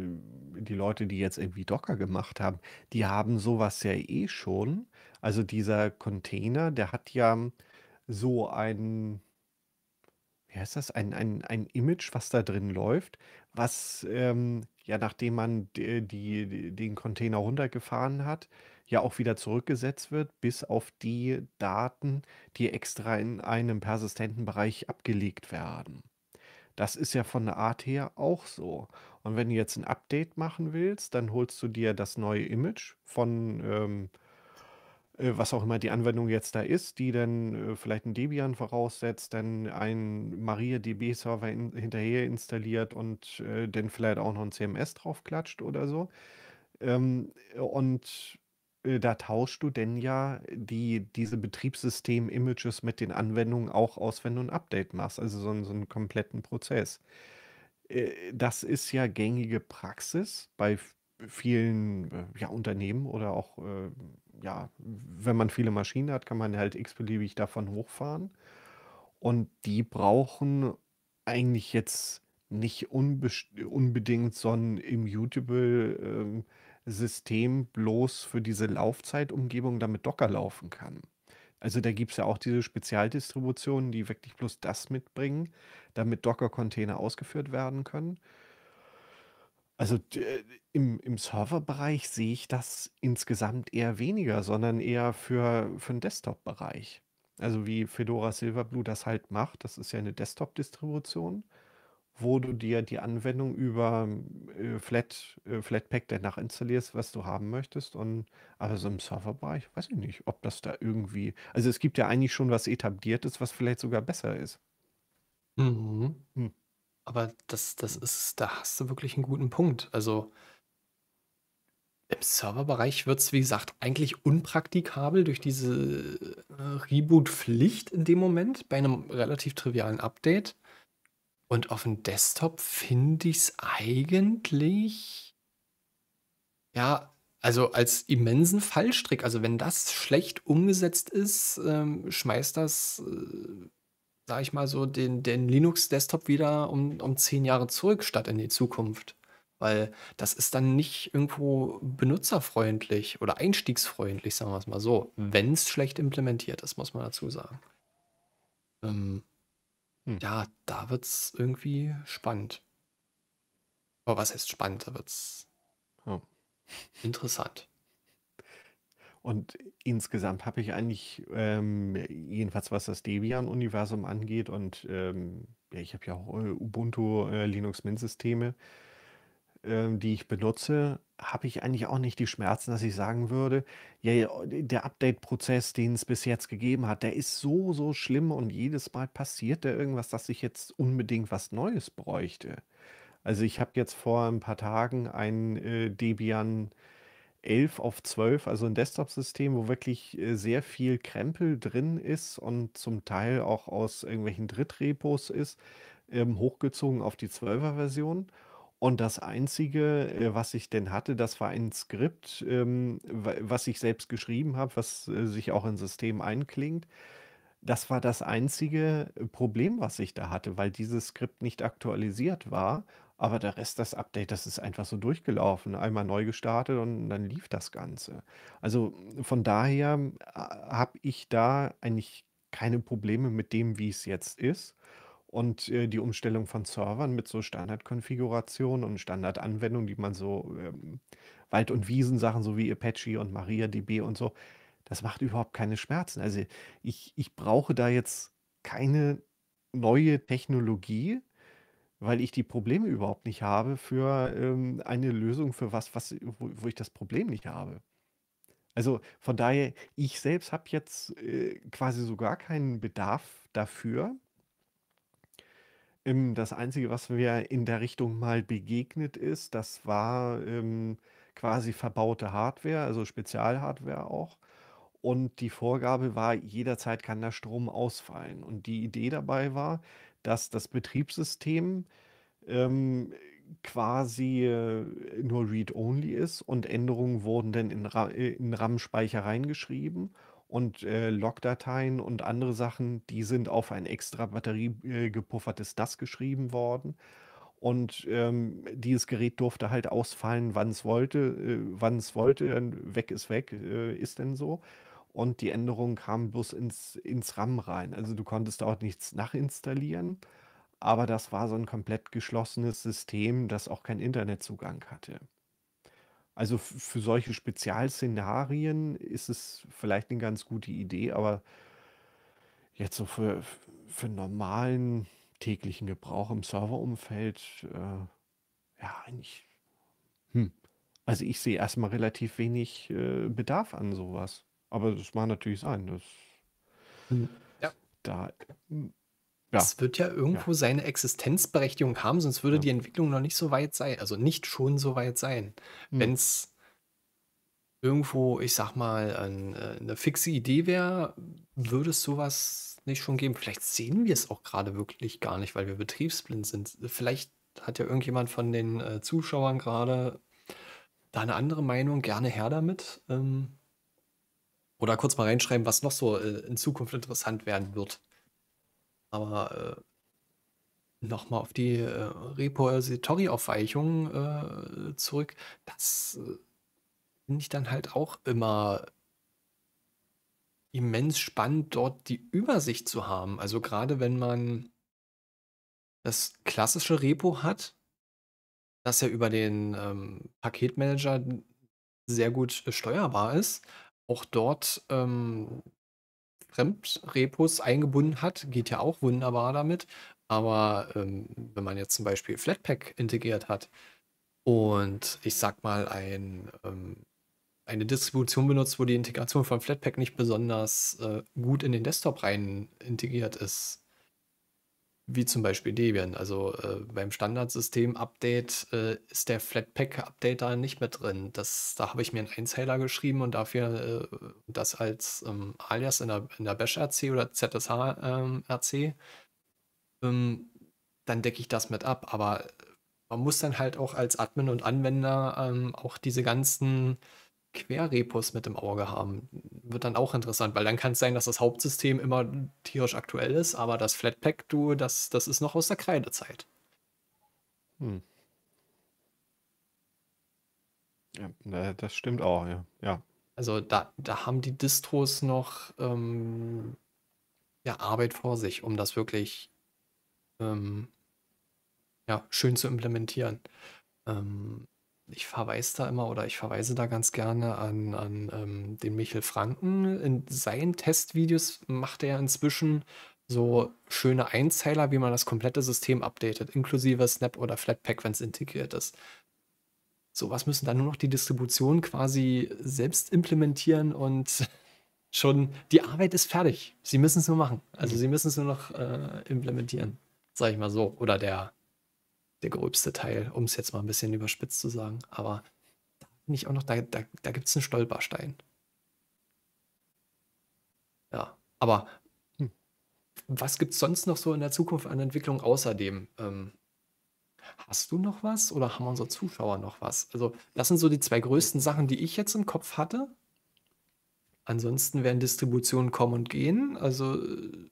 die Leute, die jetzt irgendwie Docker gemacht haben, die haben sowas ja eh schon. Also dieser Container, der hat ja so ein, wie heißt das, ein, ein, ein Image, was da drin läuft, was ähm, ja nachdem man äh, die, die, den Container runtergefahren hat, ja auch wieder zurückgesetzt wird, bis auf die Daten, die extra in einem persistenten Bereich abgelegt werden. Das ist ja von der Art her auch so. Und wenn du jetzt ein Update machen willst, dann holst du dir das neue Image von ähm, äh, was auch immer die Anwendung jetzt da ist, die dann äh, vielleicht ein Debian voraussetzt, dann einen MariaDB-Server in, hinterher installiert und äh, dann vielleicht auch noch ein CMS draufklatscht oder so. Ähm, und äh, da tauschst du denn ja die, diese Betriebssystem-Images mit den Anwendungen auch aus, wenn du ein Update machst, also so, einen- so einen kompletten Prozess. Äh, das ist ja gängige Praxis bei vielen äh, ja, Unternehmen oder auch, ja, wenn man viele Maschinen hat, kann man halt x-beliebig davon hochfahren. Und die brauchen eigentlich jetzt nicht unbedingt so ein Immutable ähm, System bloß für diese Laufzeitumgebung damit Docker laufen kann. Also da gibt es ja auch diese Spezialdistributionen, die wirklich bloß das mitbringen, damit Docker-Container ausgeführt werden können. Also äh, im, im Serverbereich sehe ich das insgesamt eher weniger, sondern eher für, für den Desktop-Bereich. Also wie Fedora Silverblue das halt macht, das ist ja eine Desktop-Distribution wo du dir die Anwendung über äh, Flat, äh, Flatpak danach installierst, was du haben möchtest. Und aber so im Serverbereich, weiß ich nicht, ob das da irgendwie. Also es gibt ja eigentlich schon was etabliertes, was vielleicht sogar besser ist. Mhm. Hm. Aber das, das ist, da hast du wirklich einen guten Punkt. Also im Serverbereich wird es, wie gesagt, eigentlich unpraktikabel durch diese äh, Reboot-Pflicht in dem Moment bei einem relativ trivialen Update. Und auf dem Desktop finde ich es eigentlich. Ja, also als immensen Fallstrick. Also wenn das schlecht umgesetzt ist, ähm, schmeißt das, äh, sag ich mal so, den, den Linux-Desktop wieder um, um zehn Jahre zurück statt in die Zukunft. Weil das ist dann nicht irgendwo benutzerfreundlich oder einstiegsfreundlich, sagen wir es mal so, wenn es schlecht implementiert ist, muss man dazu sagen. Ähm, hm. Ja, da wird es irgendwie spannend. Aber was heißt spannend? Da wird's oh. interessant. Und insgesamt habe ich eigentlich, ähm, jedenfalls was das Debian-Universum angeht, und ähm, ja, ich habe ja auch äh, Ubuntu, äh, Linux-Mint-Systeme, ähm, die ich benutze, habe ich eigentlich auch nicht die Schmerzen, dass ich sagen würde, ja, ja, oh, der Update-Prozess, den es bis jetzt gegeben hat, der ist so, so schlimm und jedes Mal passiert da irgendwas, dass ich jetzt unbedingt was Neues bräuchte. Also ich habe jetzt vor ein paar Tagen ein äh, Debian 11 auf 12, also ein Desktop-System, wo wirklich äh, sehr viel Krempel drin ist und zum Teil auch aus irgendwelchen Drittrepos ist, ähm, hochgezogen auf die 12er-Version. Und das Einzige, äh, was ich denn hatte, das war ein Skript, ähm, was ich selbst geschrieben habe, was äh, sich auch ins System einklingt. Das war das einzige äh, Problem, was ich da hatte, weil dieses Skript nicht aktualisiert war. Aber der Rest, das Update, das ist einfach so durchgelaufen. Einmal neu gestartet und dann lief das Ganze. Also von daher äh, habe ich da eigentlich keine Probleme mit dem, wie es jetzt ist. Und äh, die Umstellung von Servern mit so Standardkonfigurationen und Standardanwendungen, die man so ähm, Wald- und Wiesensachen, so wie Apache und MariaDB und so, das macht überhaupt keine Schmerzen. Also ich, ich brauche da jetzt keine neue Technologie, weil ich die Probleme überhaupt nicht habe für ähm, eine Lösung für was, was wo, wo ich das Problem nicht habe. Also von daher, ich selbst habe jetzt äh, quasi so gar keinen Bedarf dafür, ähm, das Einzige, was mir in der Richtung mal begegnet ist, das war ähm, quasi verbaute Hardware, also Spezialhardware auch. Und die Vorgabe war, jederzeit kann der Strom ausfallen. Und die Idee dabei war, dass das Betriebssystem ähm, quasi äh, nur Read-Only ist und Änderungen wurden dann in, Ra äh, in RAM-Speicher reingeschrieben und äh, Logdateien und andere Sachen, die sind auf ein extra batteriegepuffertes äh, DAS geschrieben worden. Und ähm, dieses Gerät durfte halt ausfallen, wann es wollte, äh, wann es wollte, weg ist weg, äh, ist denn so. Und die Änderungen kamen bloß ins, ins RAM rein. Also du konntest dort nichts nachinstallieren, aber das war so ein komplett geschlossenes System, das auch keinen Internetzugang hatte. Also für solche Spezialszenarien ist es vielleicht eine ganz gute Idee, aber jetzt so für, für normalen täglichen Gebrauch im Serverumfeld, äh, ja, eigentlich, hm. Also ich sehe erstmal relativ wenig äh, Bedarf an sowas. Aber das mag natürlich sein, dass hm. Ja. da hm, ja. es wird ja irgendwo ja. seine Existenzberechtigung haben, sonst würde ja. die Entwicklung noch nicht so weit sein, also nicht schon so weit sein. Mhm. Wenn es irgendwo, ich sag mal, eine, äh, eine fixe Idee wäre, würde es sowas nicht schon geben. Vielleicht sehen wir es auch gerade wirklich gar nicht, weil wir betriebsblind sind. Vielleicht hat ja irgendjemand von den äh, Zuschauern gerade da eine andere Meinung, gerne her damit. Ähm, oder kurz mal reinschreiben, was noch so äh, in Zukunft interessant werden wird. Aber äh, nochmal auf die äh, Repository-Aufweichung äh, zurück, das äh, finde ich dann halt auch immer immens spannend, dort die Übersicht zu haben. Also gerade wenn man das klassische Repo hat, das ja über den ähm, Paketmanager sehr gut äh, steuerbar ist, auch dort ähm, Fremdrepos eingebunden hat. Geht ja auch wunderbar damit. Aber ähm, wenn man jetzt zum Beispiel Flatpak integriert hat und ich sag mal ein, ähm, eine Distribution benutzt, wo die Integration von Flatpak nicht besonders äh, gut in den Desktop rein integriert ist, wie zum Beispiel Debian. Also äh, beim Standardsystem-Update äh, ist der Flatpak-Update da nicht mit drin. Das, da habe ich mir einen Einzähler geschrieben und dafür äh, das als ähm, Alias in der, in der Bash-RC oder ZSH-RC. Ähm, ähm, dann decke ich das mit ab. Aber man muss dann halt auch als Admin und Anwender ähm, auch diese ganzen Querrepos mit im Auge haben. Wird dann auch interessant, weil dann kann es sein, dass das Hauptsystem immer tierisch aktuell ist, aber das Flatpak-Duo, das, das ist noch aus der Kreidezeit. Hm. Ja, das stimmt auch, ja. ja. Also da, da haben die Distros noch ähm, ja, Arbeit vor sich, um das wirklich ähm, ja, schön zu implementieren. Ähm, ich verweise da immer oder ich verweise da ganz gerne an, an ähm, den Michel Franken. In seinen Testvideos macht er inzwischen so schöne Einzeiler, wie man das komplette System updatet, inklusive Snap oder Flatpak, wenn es integriert ist. Sowas müssen dann nur noch die Distributionen quasi selbst implementieren und schon die Arbeit ist fertig. Sie müssen es nur machen. Also mhm. sie müssen es nur noch äh, implementieren, sage ich mal so. Oder der der gröbste Teil, um es jetzt mal ein bisschen überspitzt zu sagen. Aber da bin ich auch noch, da, da, da gibt es einen Stolperstein. Ja, aber hm, was gibt es sonst noch so in der Zukunft an Entwicklung außerdem? Ähm, hast du noch was oder haben unsere Zuschauer noch was? Also, das sind so die zwei größten Sachen, die ich jetzt im Kopf hatte. Ansonsten werden Distributionen kommen und gehen. Also, äh,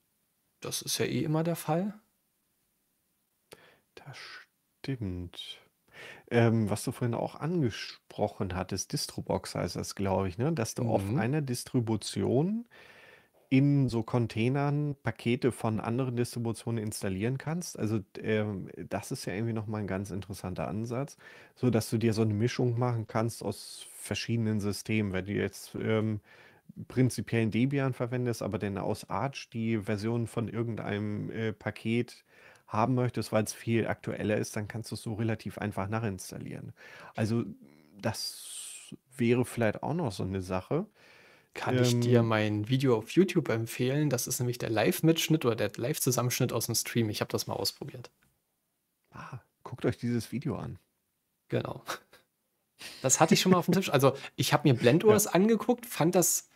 das ist ja eh immer der Fall. Das stimmt. Stimmt. Ähm, was du vorhin auch angesprochen hattest, Distrobox heißt das, glaube ich, ne? dass du auf mhm. einer Distribution in so Containern Pakete von anderen Distributionen installieren kannst. Also, ähm, das ist ja irgendwie nochmal ein ganz interessanter Ansatz, sodass du dir so eine Mischung machen kannst aus verschiedenen Systemen. Wenn du jetzt, ähm, prinzipiell 'n Debian verwendest, aber dann aus Arch die Version von irgendeinem, äh, Paket haben möchtest, weil es viel aktueller ist, dann kannst du es so relativ einfach nachinstallieren. Also das wäre vielleicht auch noch so eine Sache. Kann ähm, ich dir ähm. mein Video auf YouTube empfehlen? Das ist nämlich der Live-Mitschnitt oder der Live-Zusammenschnitt aus dem Stream. Ich habe das mal ausprobiert. Ah, guckt euch dieses Video an. Genau. Das hatte ich schon mal auf dem Tisch. Also ich habe mir BlendOS ja. angeguckt, fand das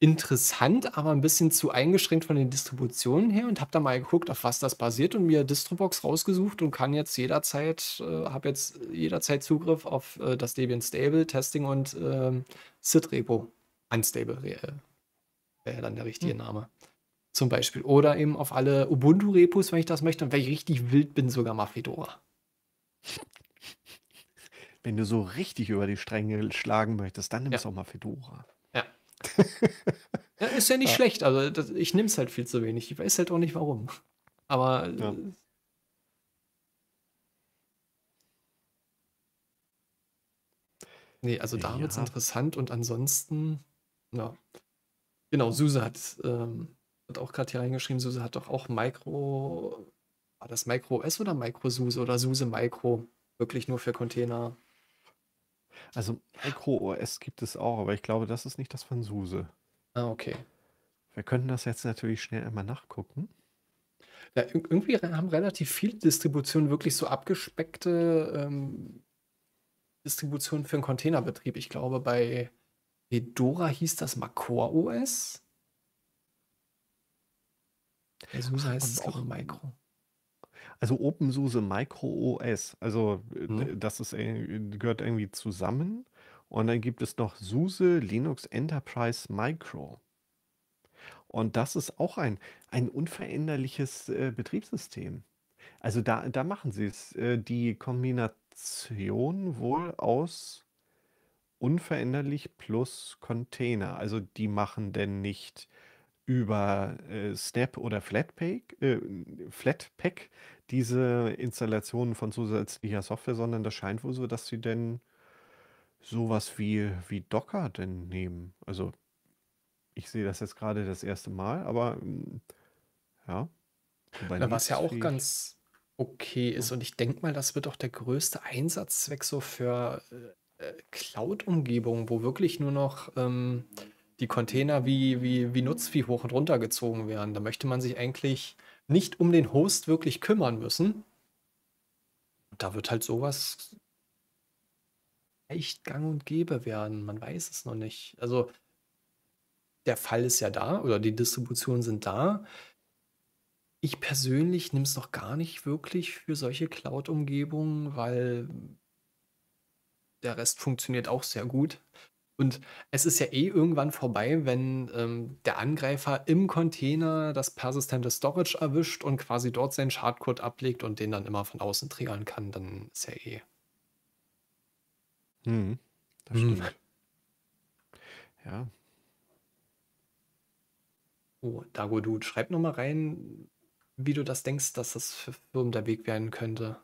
interessant, aber ein bisschen zu eingeschränkt von den Distributionen her und habe da mal geguckt, auf was das basiert und mir Distrobox rausgesucht und kann jetzt jederzeit, äh, habe jetzt jederzeit Zugriff auf äh, das Debian Stable, Testing und ähm, äh, Sid Repo. Unstable wäre dann der richtige hm. Name. Zum Beispiel. Oder eben auf alle Ubuntu-Repos, wenn ich das möchte und wenn ich richtig wild bin, sogar mal Fedora. Wenn du so richtig über die Stränge schlagen möchtest, dann nimmst du ja. auch mal Fedora ja, ist ja nicht ja. schlecht, also das, ich nehme es halt viel zu wenig. Ich weiß halt auch nicht warum. Aber. Ja. Nee, also da wird es interessant und ansonsten, ja. Genau, Suse hat, ähm, hat auch gerade hier reingeschrieben, Suse hat doch auch Micro, war das Micro OS oder Micro Suse oder Suse Micro, wirklich nur für Container also Micro-OS gibt es auch, aber ich glaube, das ist nicht das von SUSE. Ah, okay. Wir könnten das jetzt natürlich schnell einmal nachgucken. Ja, irgendwie haben relativ viele Distributionen wirklich so abgespeckte ähm, Distributionen für einen Containerbetrieb. Ich glaube, bei Fedora hieß das Macor OS. Bei SUSE heißt es auch Micro. Also OpenSUSE Micro OS, also äh, mhm. das ist, gehört irgendwie zusammen. Und dann gibt es noch SUSE Linux Enterprise Micro. Und das ist auch ein, ein unveränderliches äh, Betriebssystem. Also da, da machen sie es. Äh, die Kombination wohl aus unveränderlich plus Container. Also die machen denn nicht über äh, Snap oder Flatpak, äh, Flatpak diese Installationen von zusätzlicher Software, sondern das scheint wohl so, dass sie denn sowas wie, wie Docker denn nehmen. Also ich sehe das jetzt gerade das erste Mal, aber mm, ja. Na, was ja auch ganz okay ist und ich denke mal, das wird auch der größte Einsatzzweck so für äh, äh, Cloud-Umgebungen, wo wirklich nur noch ähm, die Container wie, wie, wie Nutzvieh hoch und runter gezogen werden. Da möchte man sich eigentlich nicht um den Host wirklich kümmern müssen. Da wird halt sowas echt gang und gäbe werden. Man weiß es noch nicht. Also der Fall ist ja da oder die Distributionen sind da. Ich persönlich nehme es noch gar nicht wirklich für solche Cloud-Umgebungen, weil der Rest funktioniert auch sehr gut. Und es ist ja eh irgendwann vorbei, wenn ähm, der Angreifer im Container das persistente Storage erwischt und quasi dort seinen Schadcode ablegt und den dann immer von außen triggern kann, dann ist ja eh. Hm, das mhm. stimmt. Hm. Ja. Oh, Dago, du schreib nochmal rein, wie du das denkst, dass das für Firmen der Weg werden könnte.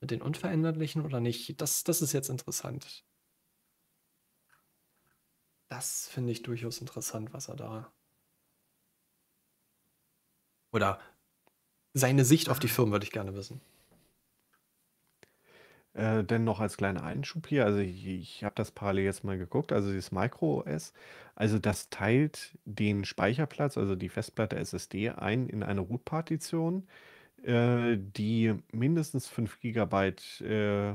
Mit den Unveränderlichen oder nicht? Das, das ist jetzt interessant. Das finde ich durchaus interessant, was er da. Oder seine Sicht auf die Firmen würde ich gerne wissen. Äh, denn noch als kleiner Einschub hier, also ich, ich habe das parallel jetzt mal geguckt, also dieses Micro OS, also das teilt den Speicherplatz, also die Festplatte SSD ein in eine Root-Partition, äh, die mindestens 5 GB äh,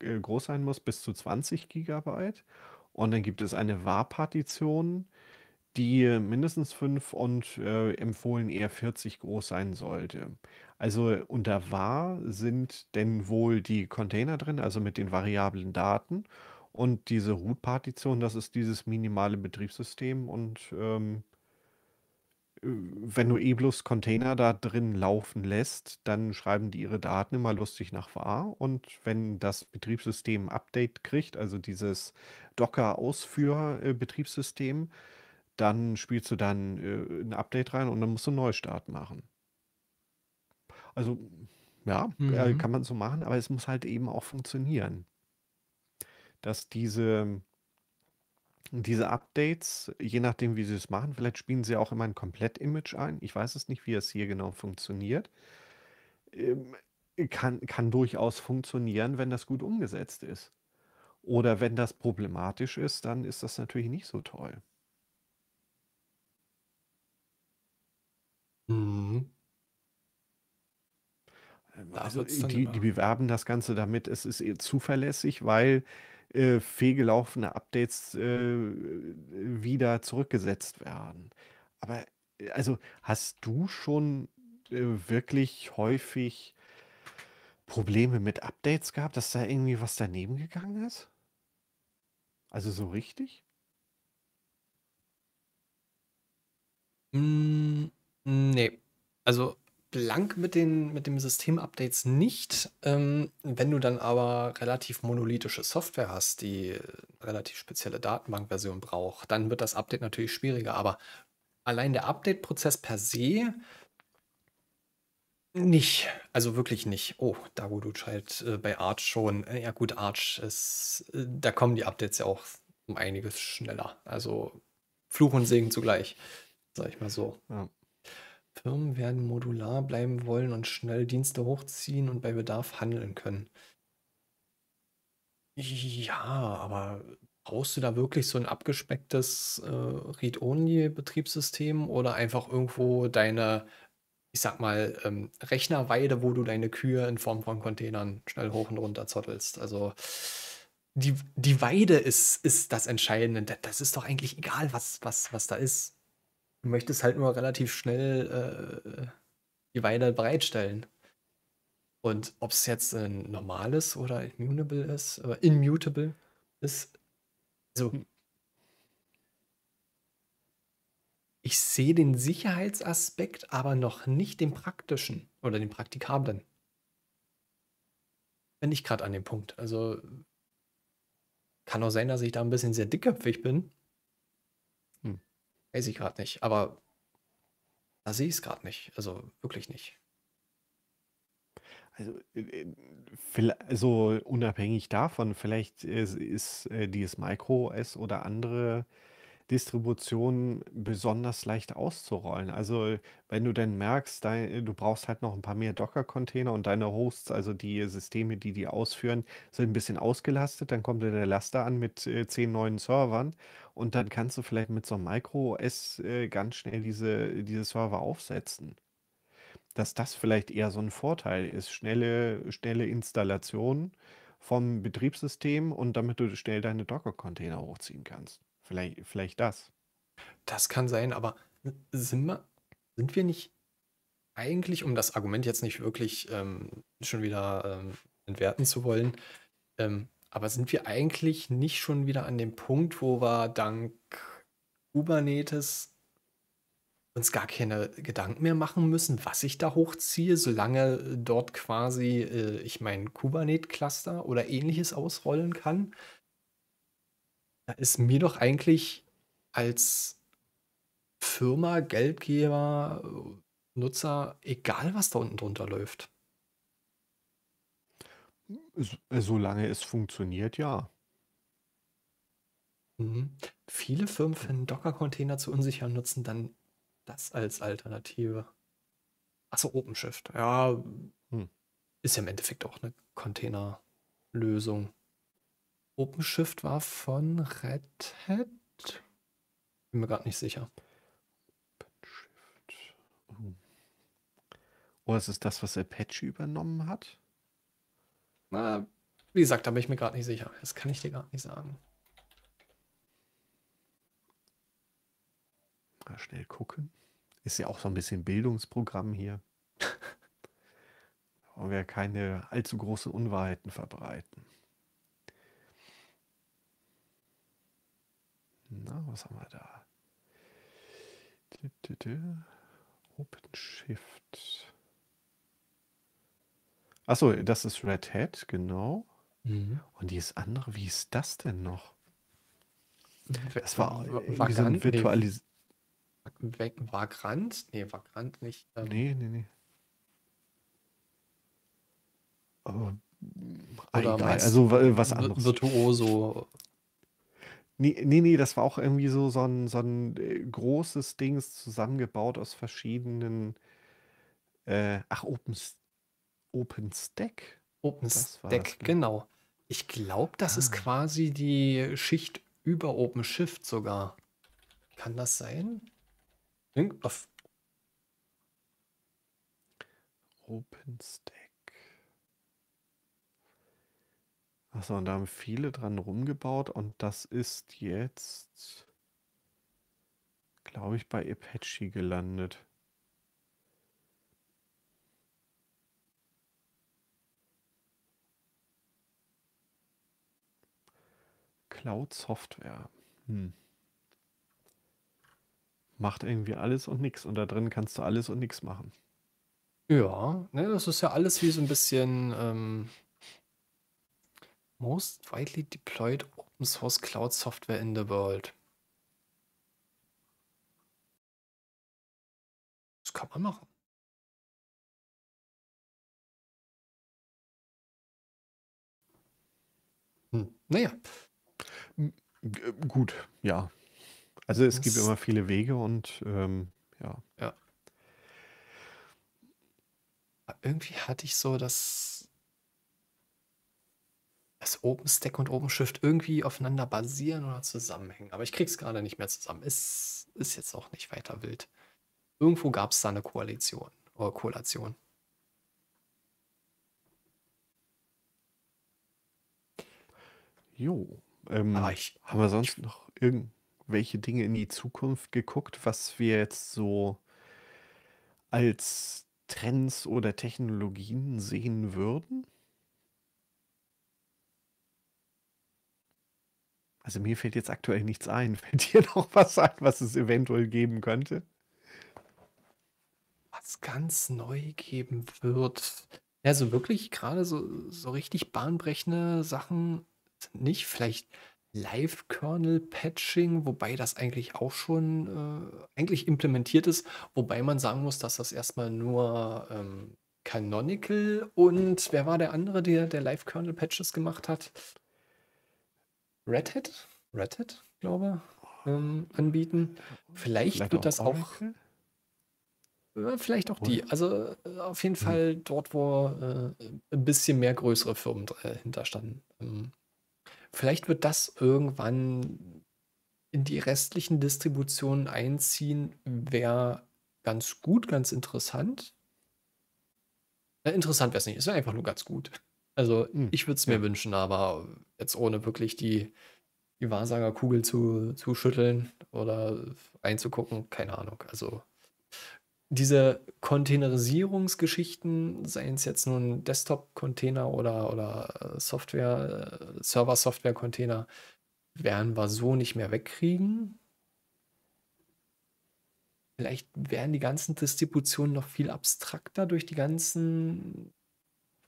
äh, groß sein muss, bis zu 20 GB und dann gibt es eine var partition die mindestens 5 und äh, empfohlen eher 40 groß sein sollte. Also unter var sind denn wohl die Container drin, also mit den variablen Daten. Und diese Root-Partition, das ist dieses minimale Betriebssystem und ähm, wenn du Eblus Container da drin laufen lässt, dann schreiben die ihre Daten immer lustig nach var. Und wenn das Betriebssystem ein Update kriegt, also dieses Docker-Ausführ-Betriebssystem, äh, dann spielst du dann äh, ein Update rein und dann musst du einen Neustart machen. Also, ja, äh, mhm. kann man so machen, aber es muss halt eben auch funktionieren. Dass diese diese Updates, je nachdem, wie sie es machen, vielleicht spielen sie auch immer ein Komplett-Image ein. Ich weiß es nicht, wie es hier genau funktioniert. Ähm, kann, kann durchaus funktionieren, wenn das gut umgesetzt ist. Oder wenn das problematisch ist, dann ist das natürlich nicht so toll. Mhm. Ähm, also die, die bewerben das Ganze damit, es ist zuverlässig, weil äh, fehlgelaufene Updates äh, wieder zurückgesetzt werden. Aber äh, also hast du schon äh, wirklich häufig Probleme mit Updates gehabt, dass da irgendwie was daneben gegangen ist? Also so richtig? Mm, nee. Also blank mit den mit dem System-Updates nicht. Ähm, wenn du dann aber relativ monolithische Software hast, die relativ spezielle Datenbankversion braucht, dann wird das Update natürlich schwieriger. Aber allein der Update-Prozess per se nicht. Also wirklich nicht. Oh, da wo du halt äh, bei Arch schon. Äh, ja gut, Arch ist, äh, da kommen die Updates ja auch um einiges schneller. Also Fluch und Segen zugleich, sag ich mal so. Ja. Firmen werden modular bleiben wollen und schnell Dienste hochziehen und bei Bedarf handeln können. Ja, aber brauchst du da wirklich so ein abgespecktes äh, Read-Only-Betriebssystem oder einfach irgendwo deine, ich sag mal, ähm, Rechnerweide, wo du deine Kühe in Form von Containern schnell hoch und runter zottelst? Also die, die Weide ist, ist das Entscheidende. Das ist doch eigentlich egal, was, was, was da ist. Du möchtest halt nur relativ schnell äh, die Weine bereitstellen. Und ob es jetzt ein normales oder immutable ist, oder äh, immutable ist, also ich sehe den Sicherheitsaspekt, aber noch nicht den praktischen oder den praktikablen. Bin ich gerade an dem Punkt. Also kann auch sein, dass ich da ein bisschen sehr dickköpfig bin Weiß ich gerade nicht, aber da sehe ich es gerade nicht. Also wirklich nicht. Also, äh, äh, also unabhängig davon, vielleicht ist, ist äh, dieses Micro-OS oder andere Distributionen besonders leicht auszurollen. Also wenn du dann merkst, dein, du brauchst halt noch ein paar mehr Docker-Container und deine Hosts, also die Systeme, die die ausführen, sind ein bisschen ausgelastet, dann kommt der Laster an mit zehn neuen Servern und dann kannst du vielleicht mit so einem Micro-OS äh, ganz schnell diese, diese Server aufsetzen. Dass das vielleicht eher so ein Vorteil ist. Schnelle, schnelle Installation vom Betriebssystem und damit du schnell deine Docker-Container hochziehen kannst. Vielleicht, vielleicht das. Das kann sein, aber sind wir, sind wir nicht eigentlich, um das Argument jetzt nicht wirklich ähm, schon wieder ähm, entwerten zu wollen, ähm, aber sind wir eigentlich nicht schon wieder an dem Punkt, wo wir dank Kubernetes uns gar keine Gedanken mehr machen müssen, was ich da hochziehe, solange äh, dort quasi äh, ich mein Kubernetes-Cluster oder ähnliches ausrollen kann? Da ist mir doch eigentlich als Firma, Geldgeber, Nutzer, egal was da unten drunter läuft. Äh, solange es funktioniert, ja. Mhm. Viele Firmen finden Docker-Container zu unsicher und nutzen dann das als Alternative. Achso, OpenShift. Ja, hm. ist ja im Endeffekt auch eine Containerlösung. OpenShift war von Red Hat? Bin mir gerade nicht sicher. OpenShift. Oh, ist es das, was Apache übernommen hat? Na, wie gesagt, da bin ich mir gerade nicht sicher. Das kann ich dir gerade nicht sagen. Mal schnell gucken. Ist ja auch so ein bisschen Bildungsprogramm hier. Wollen wir keine allzu großen Unwahrheiten verbreiten. Na, was haben wir da? Shift. Achso, das ist Red Hat, genau. Mhm. Und dieses andere, wie ist das denn noch? Das war irgendwie so ein Virtualis... Nee. Vagrant? Nee, Vagrant nicht. Ähm. Nee, nee, nee. Aber ah, egal, also äh, was anderes. Virtuoso. Nee, nee, nee, das war auch irgendwie so, so, ein, so ein äh, großes Ding zusammengebaut aus verschiedenen. Äh, ach, OpenStreetMap. OpenStack. OpenStack, ne? genau. Ich glaube, das ah. ist quasi die Schicht über OpenShift sogar. Kann das sein? Hm, auf OpenStack. Achso, und da haben viele dran rumgebaut und das ist jetzt, glaube ich, bei Apache gelandet. Cloud-Software. Hm. Macht irgendwie alles und nichts. Und da drin kannst du alles und nichts machen. Ja, ne, das ist ja alles wie so ein bisschen ähm, Most widely deployed Open Source Cloud Software in the world. Das kann man machen. Hm, naja. Äh, gut, ja. Also es das gibt immer viele Wege und ähm, ja. Ja. Irgendwie hatte ich so das, dass OpenStack und OpenShift irgendwie aufeinander basieren oder zusammenhängen. Aber ich krieg's gerade nicht mehr zusammen. ist, ist jetzt auch nicht weiter wild. Irgendwo gab es da eine Koalition oder Koalition. Jo. Ähm, ich, haben wir sonst ich, noch irgendwelche Dinge in die Zukunft geguckt, was wir jetzt so als Trends oder Technologien sehen würden? Also mir fällt jetzt aktuell nichts ein. Fällt dir noch was ein, was es eventuell geben könnte? Was ganz neu geben wird. Also wirklich gerade so, so richtig bahnbrechende Sachen nicht. Vielleicht Live-Kernel-Patching, wobei das eigentlich auch schon äh, eigentlich implementiert ist, wobei man sagen muss, dass das erstmal nur ähm, Canonical und wer war der andere, der, der Live-Kernel-Patches gemacht hat? Red Hat? Red Hat, glaube ähm, anbieten. Vielleicht, vielleicht wird das auch. vielleicht auch die. Also äh, auf jeden hm. Fall dort, wo äh, ein bisschen mehr größere Firmen äh, hinterstanden. Ähm, Vielleicht wird das irgendwann in die restlichen Distributionen einziehen, wäre ganz gut, ganz interessant. interessant wäre es nicht, es wäre einfach nur ganz gut. Also hm. ich würde es mir ja. wünschen, aber jetzt ohne wirklich die, die Wahrsagerkugel zu, zu schütteln oder einzugucken, keine Ahnung. Also diese Containerisierungsgeschichten, seien es jetzt nun Desktop-Container oder, oder äh, Software, äh, Server-Software-Container, werden wir so nicht mehr wegkriegen. Vielleicht werden die ganzen Distributionen noch viel abstrakter durch die ganzen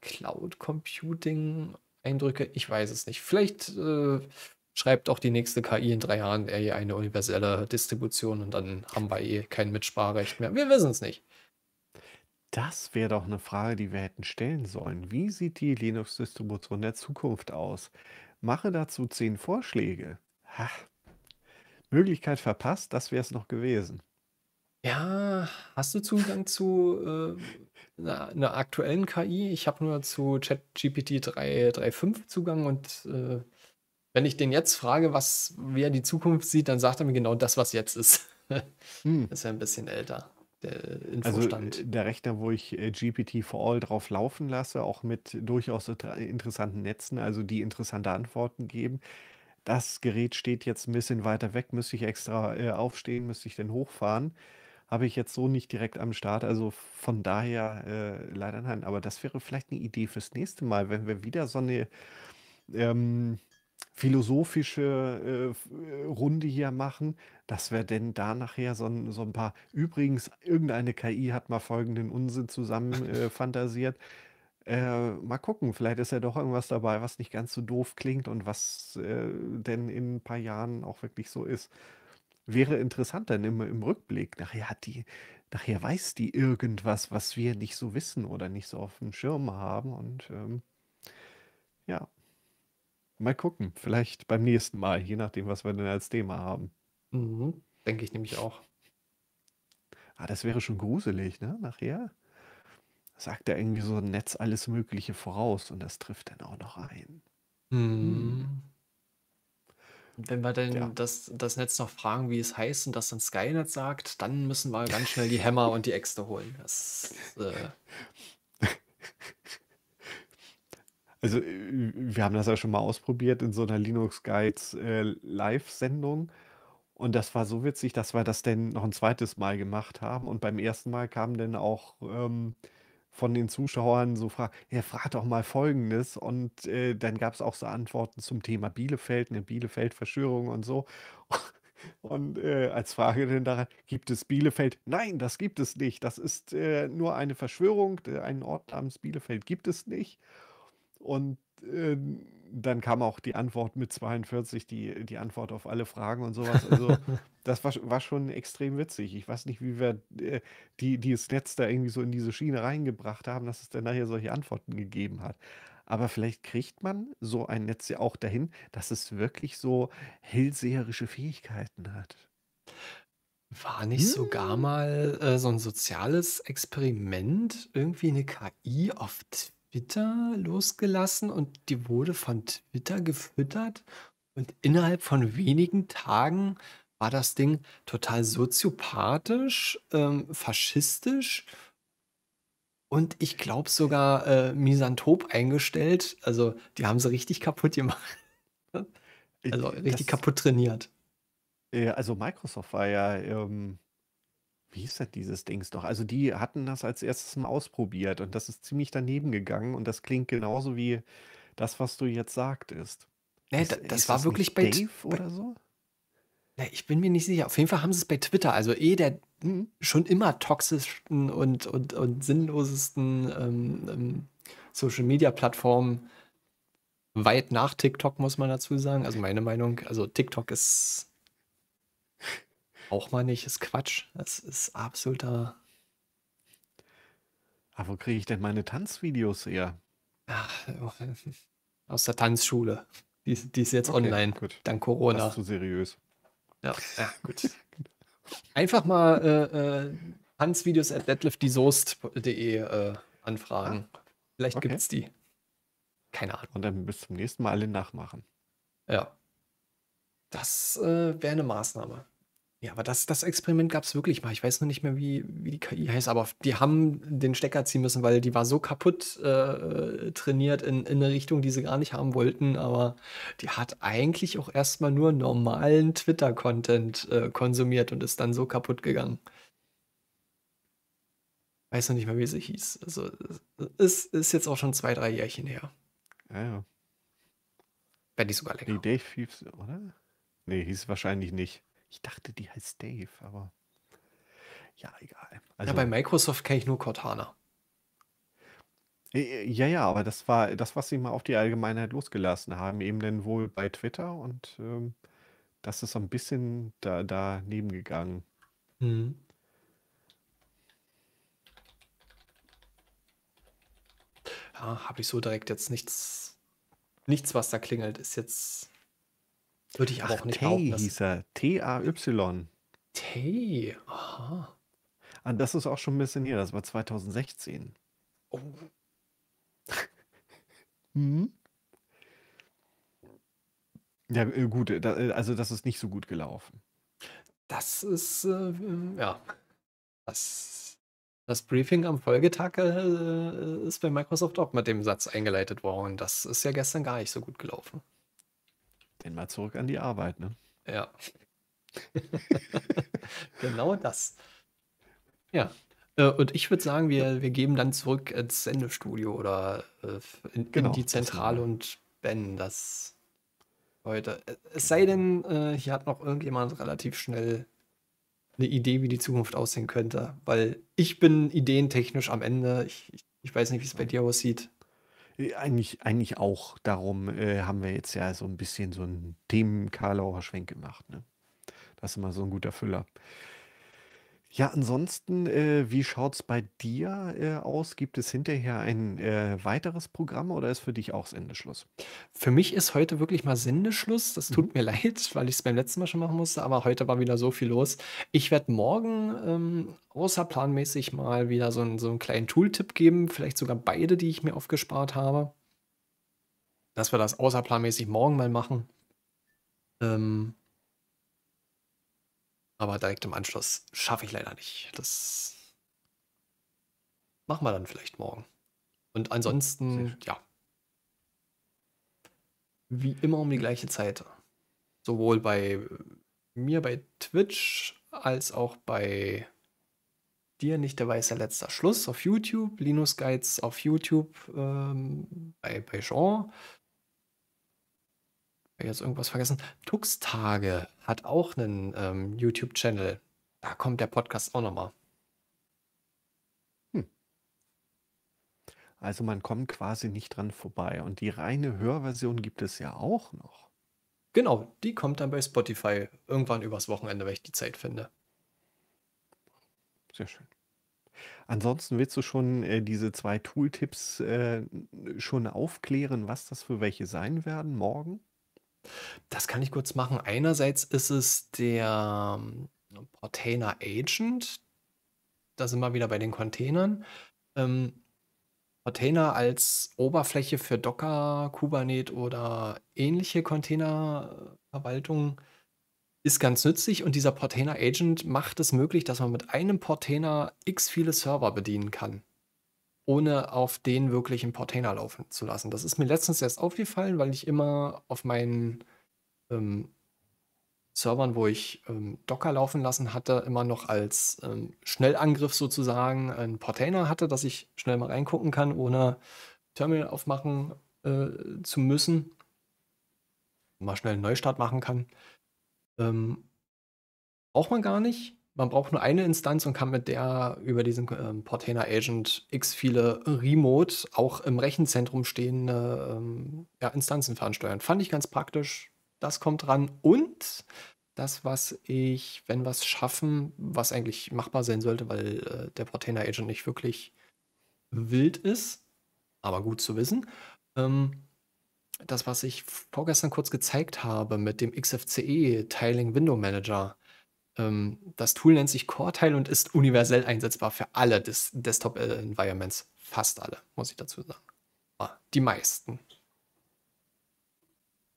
Cloud-Computing-Eindrücke. Ich weiß es nicht. Vielleicht äh, schreibt auch die nächste KI in drei Jahren ey, eh eine universelle Distribution und dann haben wir eh kein Mitsparrecht mehr. Wir wissen es nicht. Das wäre doch eine Frage, die wir hätten stellen sollen. Wie sieht die Linux-Distribution der Zukunft aus? Mache dazu zehn Vorschläge. Ha. Möglichkeit verpasst, das wäre es noch gewesen. Ja, hast du Zugang zu äh, einer, einer aktuellen KI? Ich habe nur zu ChatGPT 3.5 Zugang und äh, wenn ich den jetzt frage, was, wie er die Zukunft sieht, dann sagt er mir genau das, was jetzt ist. hm. Ist ja ein bisschen älter. Der also, Infostand. Also der Rechner, wo ich äh, GPT for All drauf laufen lasse, auch mit durchaus interessanten Netzen, also die interessante Antworten geben. Das Gerät steht jetzt ein bisschen weiter weg, müsste ich extra äh, aufstehen, müsste ich denn hochfahren. Habe ich jetzt so nicht direkt am Start, also von daher äh, leider nein. Aber das wäre vielleicht eine Idee fürs nächste Mal, wenn wir wieder so eine ähm, philosophische äh, äh, Runde hier machen, dass wir denn da nachher so ein, so ein paar, übrigens, irgendeine KI hat mal folgenden Unsinn zusammen äh, fantasiert. Äh, mal gucken, vielleicht ist ja doch irgendwas dabei, was nicht ganz so doof klingt und was äh, denn in ein paar Jahren auch wirklich so ist. Wäre interessant dann immer im Rückblick. Nachher hat die, nachher weiß die irgendwas, was wir nicht so wissen oder nicht so auf dem Schirm haben. Und ähm, ja, Mal gucken, vielleicht beim nächsten Mal, je nachdem, was wir denn als Thema haben. Mhm. Denke ich nämlich auch. Ah, das wäre schon gruselig, ne? Nachher sagt er irgendwie so ein Netz alles Mögliche voraus und das trifft dann auch noch ein. Mhm. mhm. Wenn wir denn ja. das, das Netz noch fragen, wie es heißt und das dann Skynet sagt, dann müssen wir ganz schnell die Hämmer und die Äxte holen. Das, äh... Also, äh, wir haben das ja schon mal ausprobiert in so einer Linux Guides äh, Live-Sendung. Und das war so witzig, dass wir das dann noch ein zweites Mal gemacht haben. Und beim ersten Mal kamen dann auch ähm, von den Zuschauern so Fragen, ja, frag doch mal Folgendes. Und äh, dann gab es auch so Antworten zum Thema Bielefeld, eine Bielefeld-Verschwörung und so. Und äh, als Frage dann daran, gibt es Bielefeld? Nein, das gibt es nicht. Das ist äh, nur eine Verschwörung. Einen Ort namens Bielefeld gibt es nicht. Und äh, dann kam auch die Antwort mit 42, die, die Antwort auf alle Fragen und sowas. Also, das war, war schon extrem witzig. Ich weiß nicht, wie wir äh, die, die Netz da irgendwie so in diese Schiene reingebracht haben, dass es dann nachher solche Antworten gegeben hat. Aber vielleicht kriegt man so ein Netz ja auch dahin, dass es wirklich so hellseherische Fähigkeiten hat. War nicht hm. sogar mal äh, so ein soziales Experiment, irgendwie eine KI auf Twitter? Twitter losgelassen und die wurde von Twitter gefüttert. Und innerhalb von wenigen Tagen war das Ding total soziopathisch, ähm, faschistisch und ich glaube sogar äh, misanthrop eingestellt. Also die haben sie richtig kaputt gemacht. also richtig das, kaputt trainiert. Also Microsoft war ja ähm, wie hieß das dieses Dings doch? Also die hatten das als erstes mal ausprobiert und das ist ziemlich daneben gegangen und das klingt genauso wie das, was du jetzt sagtest. Nee, ist, das, ist das war das wirklich bei Dave bei, oder so? Na, ne, ich bin mir nicht sicher. Auf jeden Fall haben sie es bei Twitter, also eh der mhm. schon immer toxischsten und, und, und sinnlosesten ähm, ähm, Social Media Plattform weit nach TikTok, muss man dazu sagen. Also meine Meinung, also TikTok ist auch mal nicht, ist Quatsch. Das ist absoluter. Aber wo kriege ich denn meine Tanzvideos her? Ach, aus der Tanzschule. Die, die ist jetzt okay, online, gut. dank Corona. Das ist zu seriös. Ja, ja gut. Einfach mal äh, äh, Tanzvideos at deadliftdiesoest.de äh, anfragen. Ah, Vielleicht okay. es die. Keine Ahnung. Und dann bis zum nächsten Mal alle nachmachen. Ja. Das äh, wäre eine Maßnahme. Ja, aber das, das Experiment gab es wirklich mal. Ich weiß noch nicht mehr, wie, wie die KI heißt, aber die haben den Stecker ziehen müssen, weil die war so kaputt äh, trainiert in, in eine Richtung, die sie gar nicht haben wollten. Aber die hat eigentlich auch erstmal nur normalen Twitter-Content äh, konsumiert und ist dann so kaputt gegangen. Weiß noch nicht mehr, wie sie hieß. Also, es ist jetzt auch schon zwei, drei Jährchen her. Ja, ja. Wenn die sogar länger. Die Dave Fiefs, oder? Nee, hieß wahrscheinlich nicht. Ich dachte, die heißt Dave, aber ja, egal. Also, ja, bei Microsoft kenne ich nur Cortana. Äh, äh, ja, ja, aber das war das, was sie mal auf die Allgemeinheit losgelassen haben, eben dann wohl bei Twitter und ähm, das ist so ein bisschen da, daneben gegangen. Mhm. Ja, habe ich so direkt jetzt nichts, nichts, was da klingelt, ist jetzt würde ich aber Ach, auch nicht Tay behaupten. hieß er. T-A-Y. Tay. Aha. Und ah, das ist auch schon ein bisschen hier. Das war 2016. Oh. hm? Ja, äh, gut. Äh, äh, also, das ist nicht so gut gelaufen. Das ist, äh, ja. Das, das, Briefing am Folgetag äh, ist bei Microsoft auch mit dem Satz eingeleitet worden. Das ist ja gestern gar nicht so gut gelaufen. Denn mal zurück an die Arbeit, ne? Ja. genau das. Ja. Äh, und ich würde sagen, wir, wir geben dann zurück ins Sendestudio oder äh, in, genau, in die Zentrale und Ben das heute. Äh, es sei denn, hier hat noch irgendjemand relativ schnell eine Idee, wie die Zukunft aussehen könnte. Weil ich bin ideentechnisch am Ende. Ich, ich weiß nicht, wie es bei dir aussieht. Äh, eigentlich, eigentlich auch. Darum äh, haben wir jetzt ja so ein bisschen so einen Themen-Karlauer Schwenk gemacht. Ne? Das ist immer so ein guter Füller. Ja, ansonsten, äh, wie es bei dir, äh, aus? Gibt es hinterher ein, äh, weiteres Programm oder ist für dich auch Sendeschluss? Für mich ist heute wirklich mal Sendeschluss. Das Mhm. tut mir leid, weil ich es beim letzten Mal schon machen musste, aber heute war wieder so viel los. Ich werde morgen, ähm, außerplanmäßig mal wieder so 'n so 'n kleinen Tool-Tipp geben, vielleicht sogar beide, die ich mir aufgespart habe dass wir das außerplanmäßig morgen mal machen. Ähm. Aber direkt im Anschluss schaffe ich leider nicht. Das machen wir dann vielleicht morgen. Und ansonsten, ja. Wie immer um die gleiche Zeit. Sowohl bei mir bei Twitch als auch bei dir nicht der weiße letzter Schluss auf YouTube, Linus Guides auf YouTube ähm, bei, bei Jean jetzt irgendwas vergessen. Tuxtage hat auch einen ähm, YouTube-Channel. Da kommt der Podcast auch nochmal. Hm. Also man kommt quasi nicht dran vorbei. Und die reine Hörversion gibt es ja auch noch. Genau, die kommt dann bei Spotify irgendwann übers Wochenende, wenn ich die Zeit finde. Sehr schön. Ansonsten willst du schon äh, diese zwei Tooltips äh, schon aufklären, was das für welche sein werden morgen? Das kann ich kurz machen. Einerseits ist es der ähm, Portainer Agent. Da sind wir wieder bei den Containern. Ähm, Container als Oberfläche für Docker, Kubernetes oder ähnliche Containerverwaltung ist ganz nützlich und dieser Portainer Agent macht es möglich, dass man mit einem Portainer x viele Server bedienen kann ohne auf den wirklich einen Portainer laufen zu lassen. Das ist mir letztens erst aufgefallen, weil ich immer auf meinen ähm, Servern, wo ich ähm, Docker laufen lassen hatte, immer noch als ähm, Schnellangriff sozusagen einen Portainer hatte, dass ich schnell mal reingucken kann, ohne Terminal aufmachen äh, zu müssen. Mal schnell einen Neustart machen kann. Ähm, braucht man gar nicht. Man braucht nur eine Instanz und kann mit der über diesen ähm, Portainer Agent x viele remote, auch im Rechenzentrum stehende ähm, ja, Instanzen fernsteuern. Fand ich ganz praktisch. Das kommt dran. Und das, was ich, wenn wir es schaffen, was eigentlich machbar sein sollte, weil äh, der Portainer Agent nicht wirklich wild ist, aber gut zu wissen. Ähm, das, was ich vorgestern kurz gezeigt habe mit dem XFCE Tiling Window Manager, ähm, das Tool nennt sich Core-Teil und ist universell einsetzbar für alle Des Desktop-Environments. Fast alle, muss ich dazu sagen. Ah, die meisten.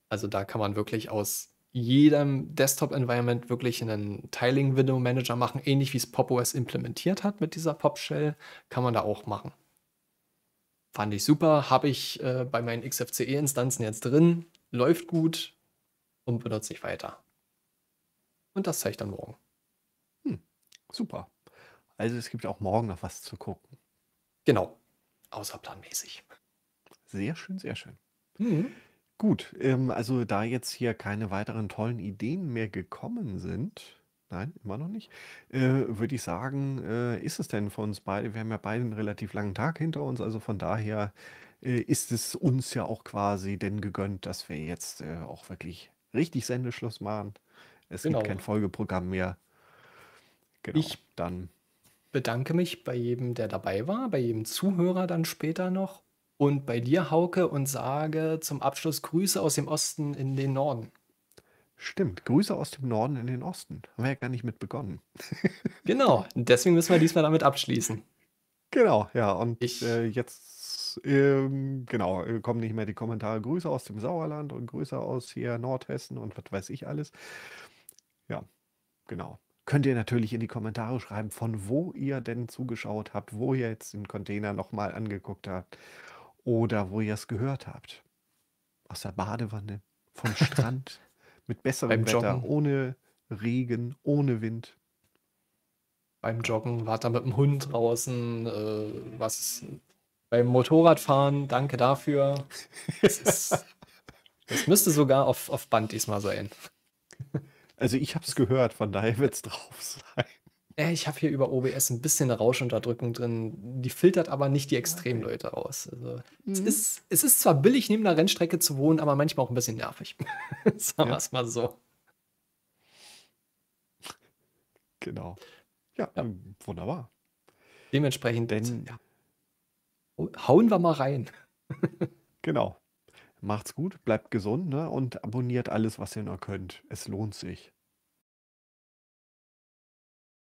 Also da kann man wirklich aus jedem Desktop-Environment wirklich einen Tiling-Window-Manager machen, ähnlich wie es PopOS implementiert hat mit dieser Pop-Shell, kann man da auch machen. Fand ich super, habe ich äh, bei meinen XFCE-Instanzen jetzt drin, läuft gut und benutze ich weiter. Und das zeige ich dann morgen. Hm, super. Also es gibt auch morgen noch was zu gucken. Genau. Außerplanmäßig. Sehr schön, sehr schön. Mhm. Gut, ähm, also da jetzt hier keine weiteren tollen Ideen mehr gekommen sind, nein, immer noch nicht, äh, würde ich sagen, äh, ist es denn für uns beide, wir haben ja beide einen relativ langen Tag hinter uns, also von daher äh, ist es uns ja auch quasi denn gegönnt, dass wir jetzt äh, auch wirklich richtig Sendeschluss machen. Es genau. gibt kein Folgeprogramm mehr. Genau. Ich dann bedanke mich bei jedem, der dabei war, bei jedem Zuhörer dann später noch und bei dir, Hauke, und sage zum Abschluss Grüße aus dem Osten in den Norden. Stimmt, Grüße aus dem Norden in den Osten. Haben wir ja gar nicht mit begonnen. genau, deswegen müssen wir diesmal damit abschließen. Genau, ja, und ich, äh, jetzt, ähm, genau, äh, kommen nicht mehr die Kommentare Grüße aus dem Sauerland und Grüße aus hier Nordhessen und was weiß ich alles. Genau. Könnt ihr natürlich in die Kommentare schreiben, von wo ihr denn zugeschaut habt, wo ihr jetzt den Container nochmal angeguckt habt oder wo ihr es gehört habt. Aus der Badewanne, vom Strand, mit besserem Beim Wetter, Joggen. ohne Regen, ohne Wind. Beim Joggen, wart da mit dem Hund draußen, äh, was beim Motorradfahren, danke dafür. Das, ist, das müsste sogar auf, auf Band diesmal sein. Also ich habe es gehört, von daher wird es drauf sein. ich habe hier über OBS ein bisschen eine Rauschunterdrückung drin. Die filtert aber nicht die ah, Extremleute raus. Also mhm. es, ist, es ist zwar billig, neben einer Rennstrecke zu wohnen, aber manchmal auch ein bisschen nervig. Sagen wir es mal so. Genau. Ja, ja. Hm, wunderbar. Dementsprechend. Denn, ja. Hauen wir mal rein. genau. Macht's gut, bleibt gesund ne? und abonniert alles, was ihr nur könnt. Es lohnt sich.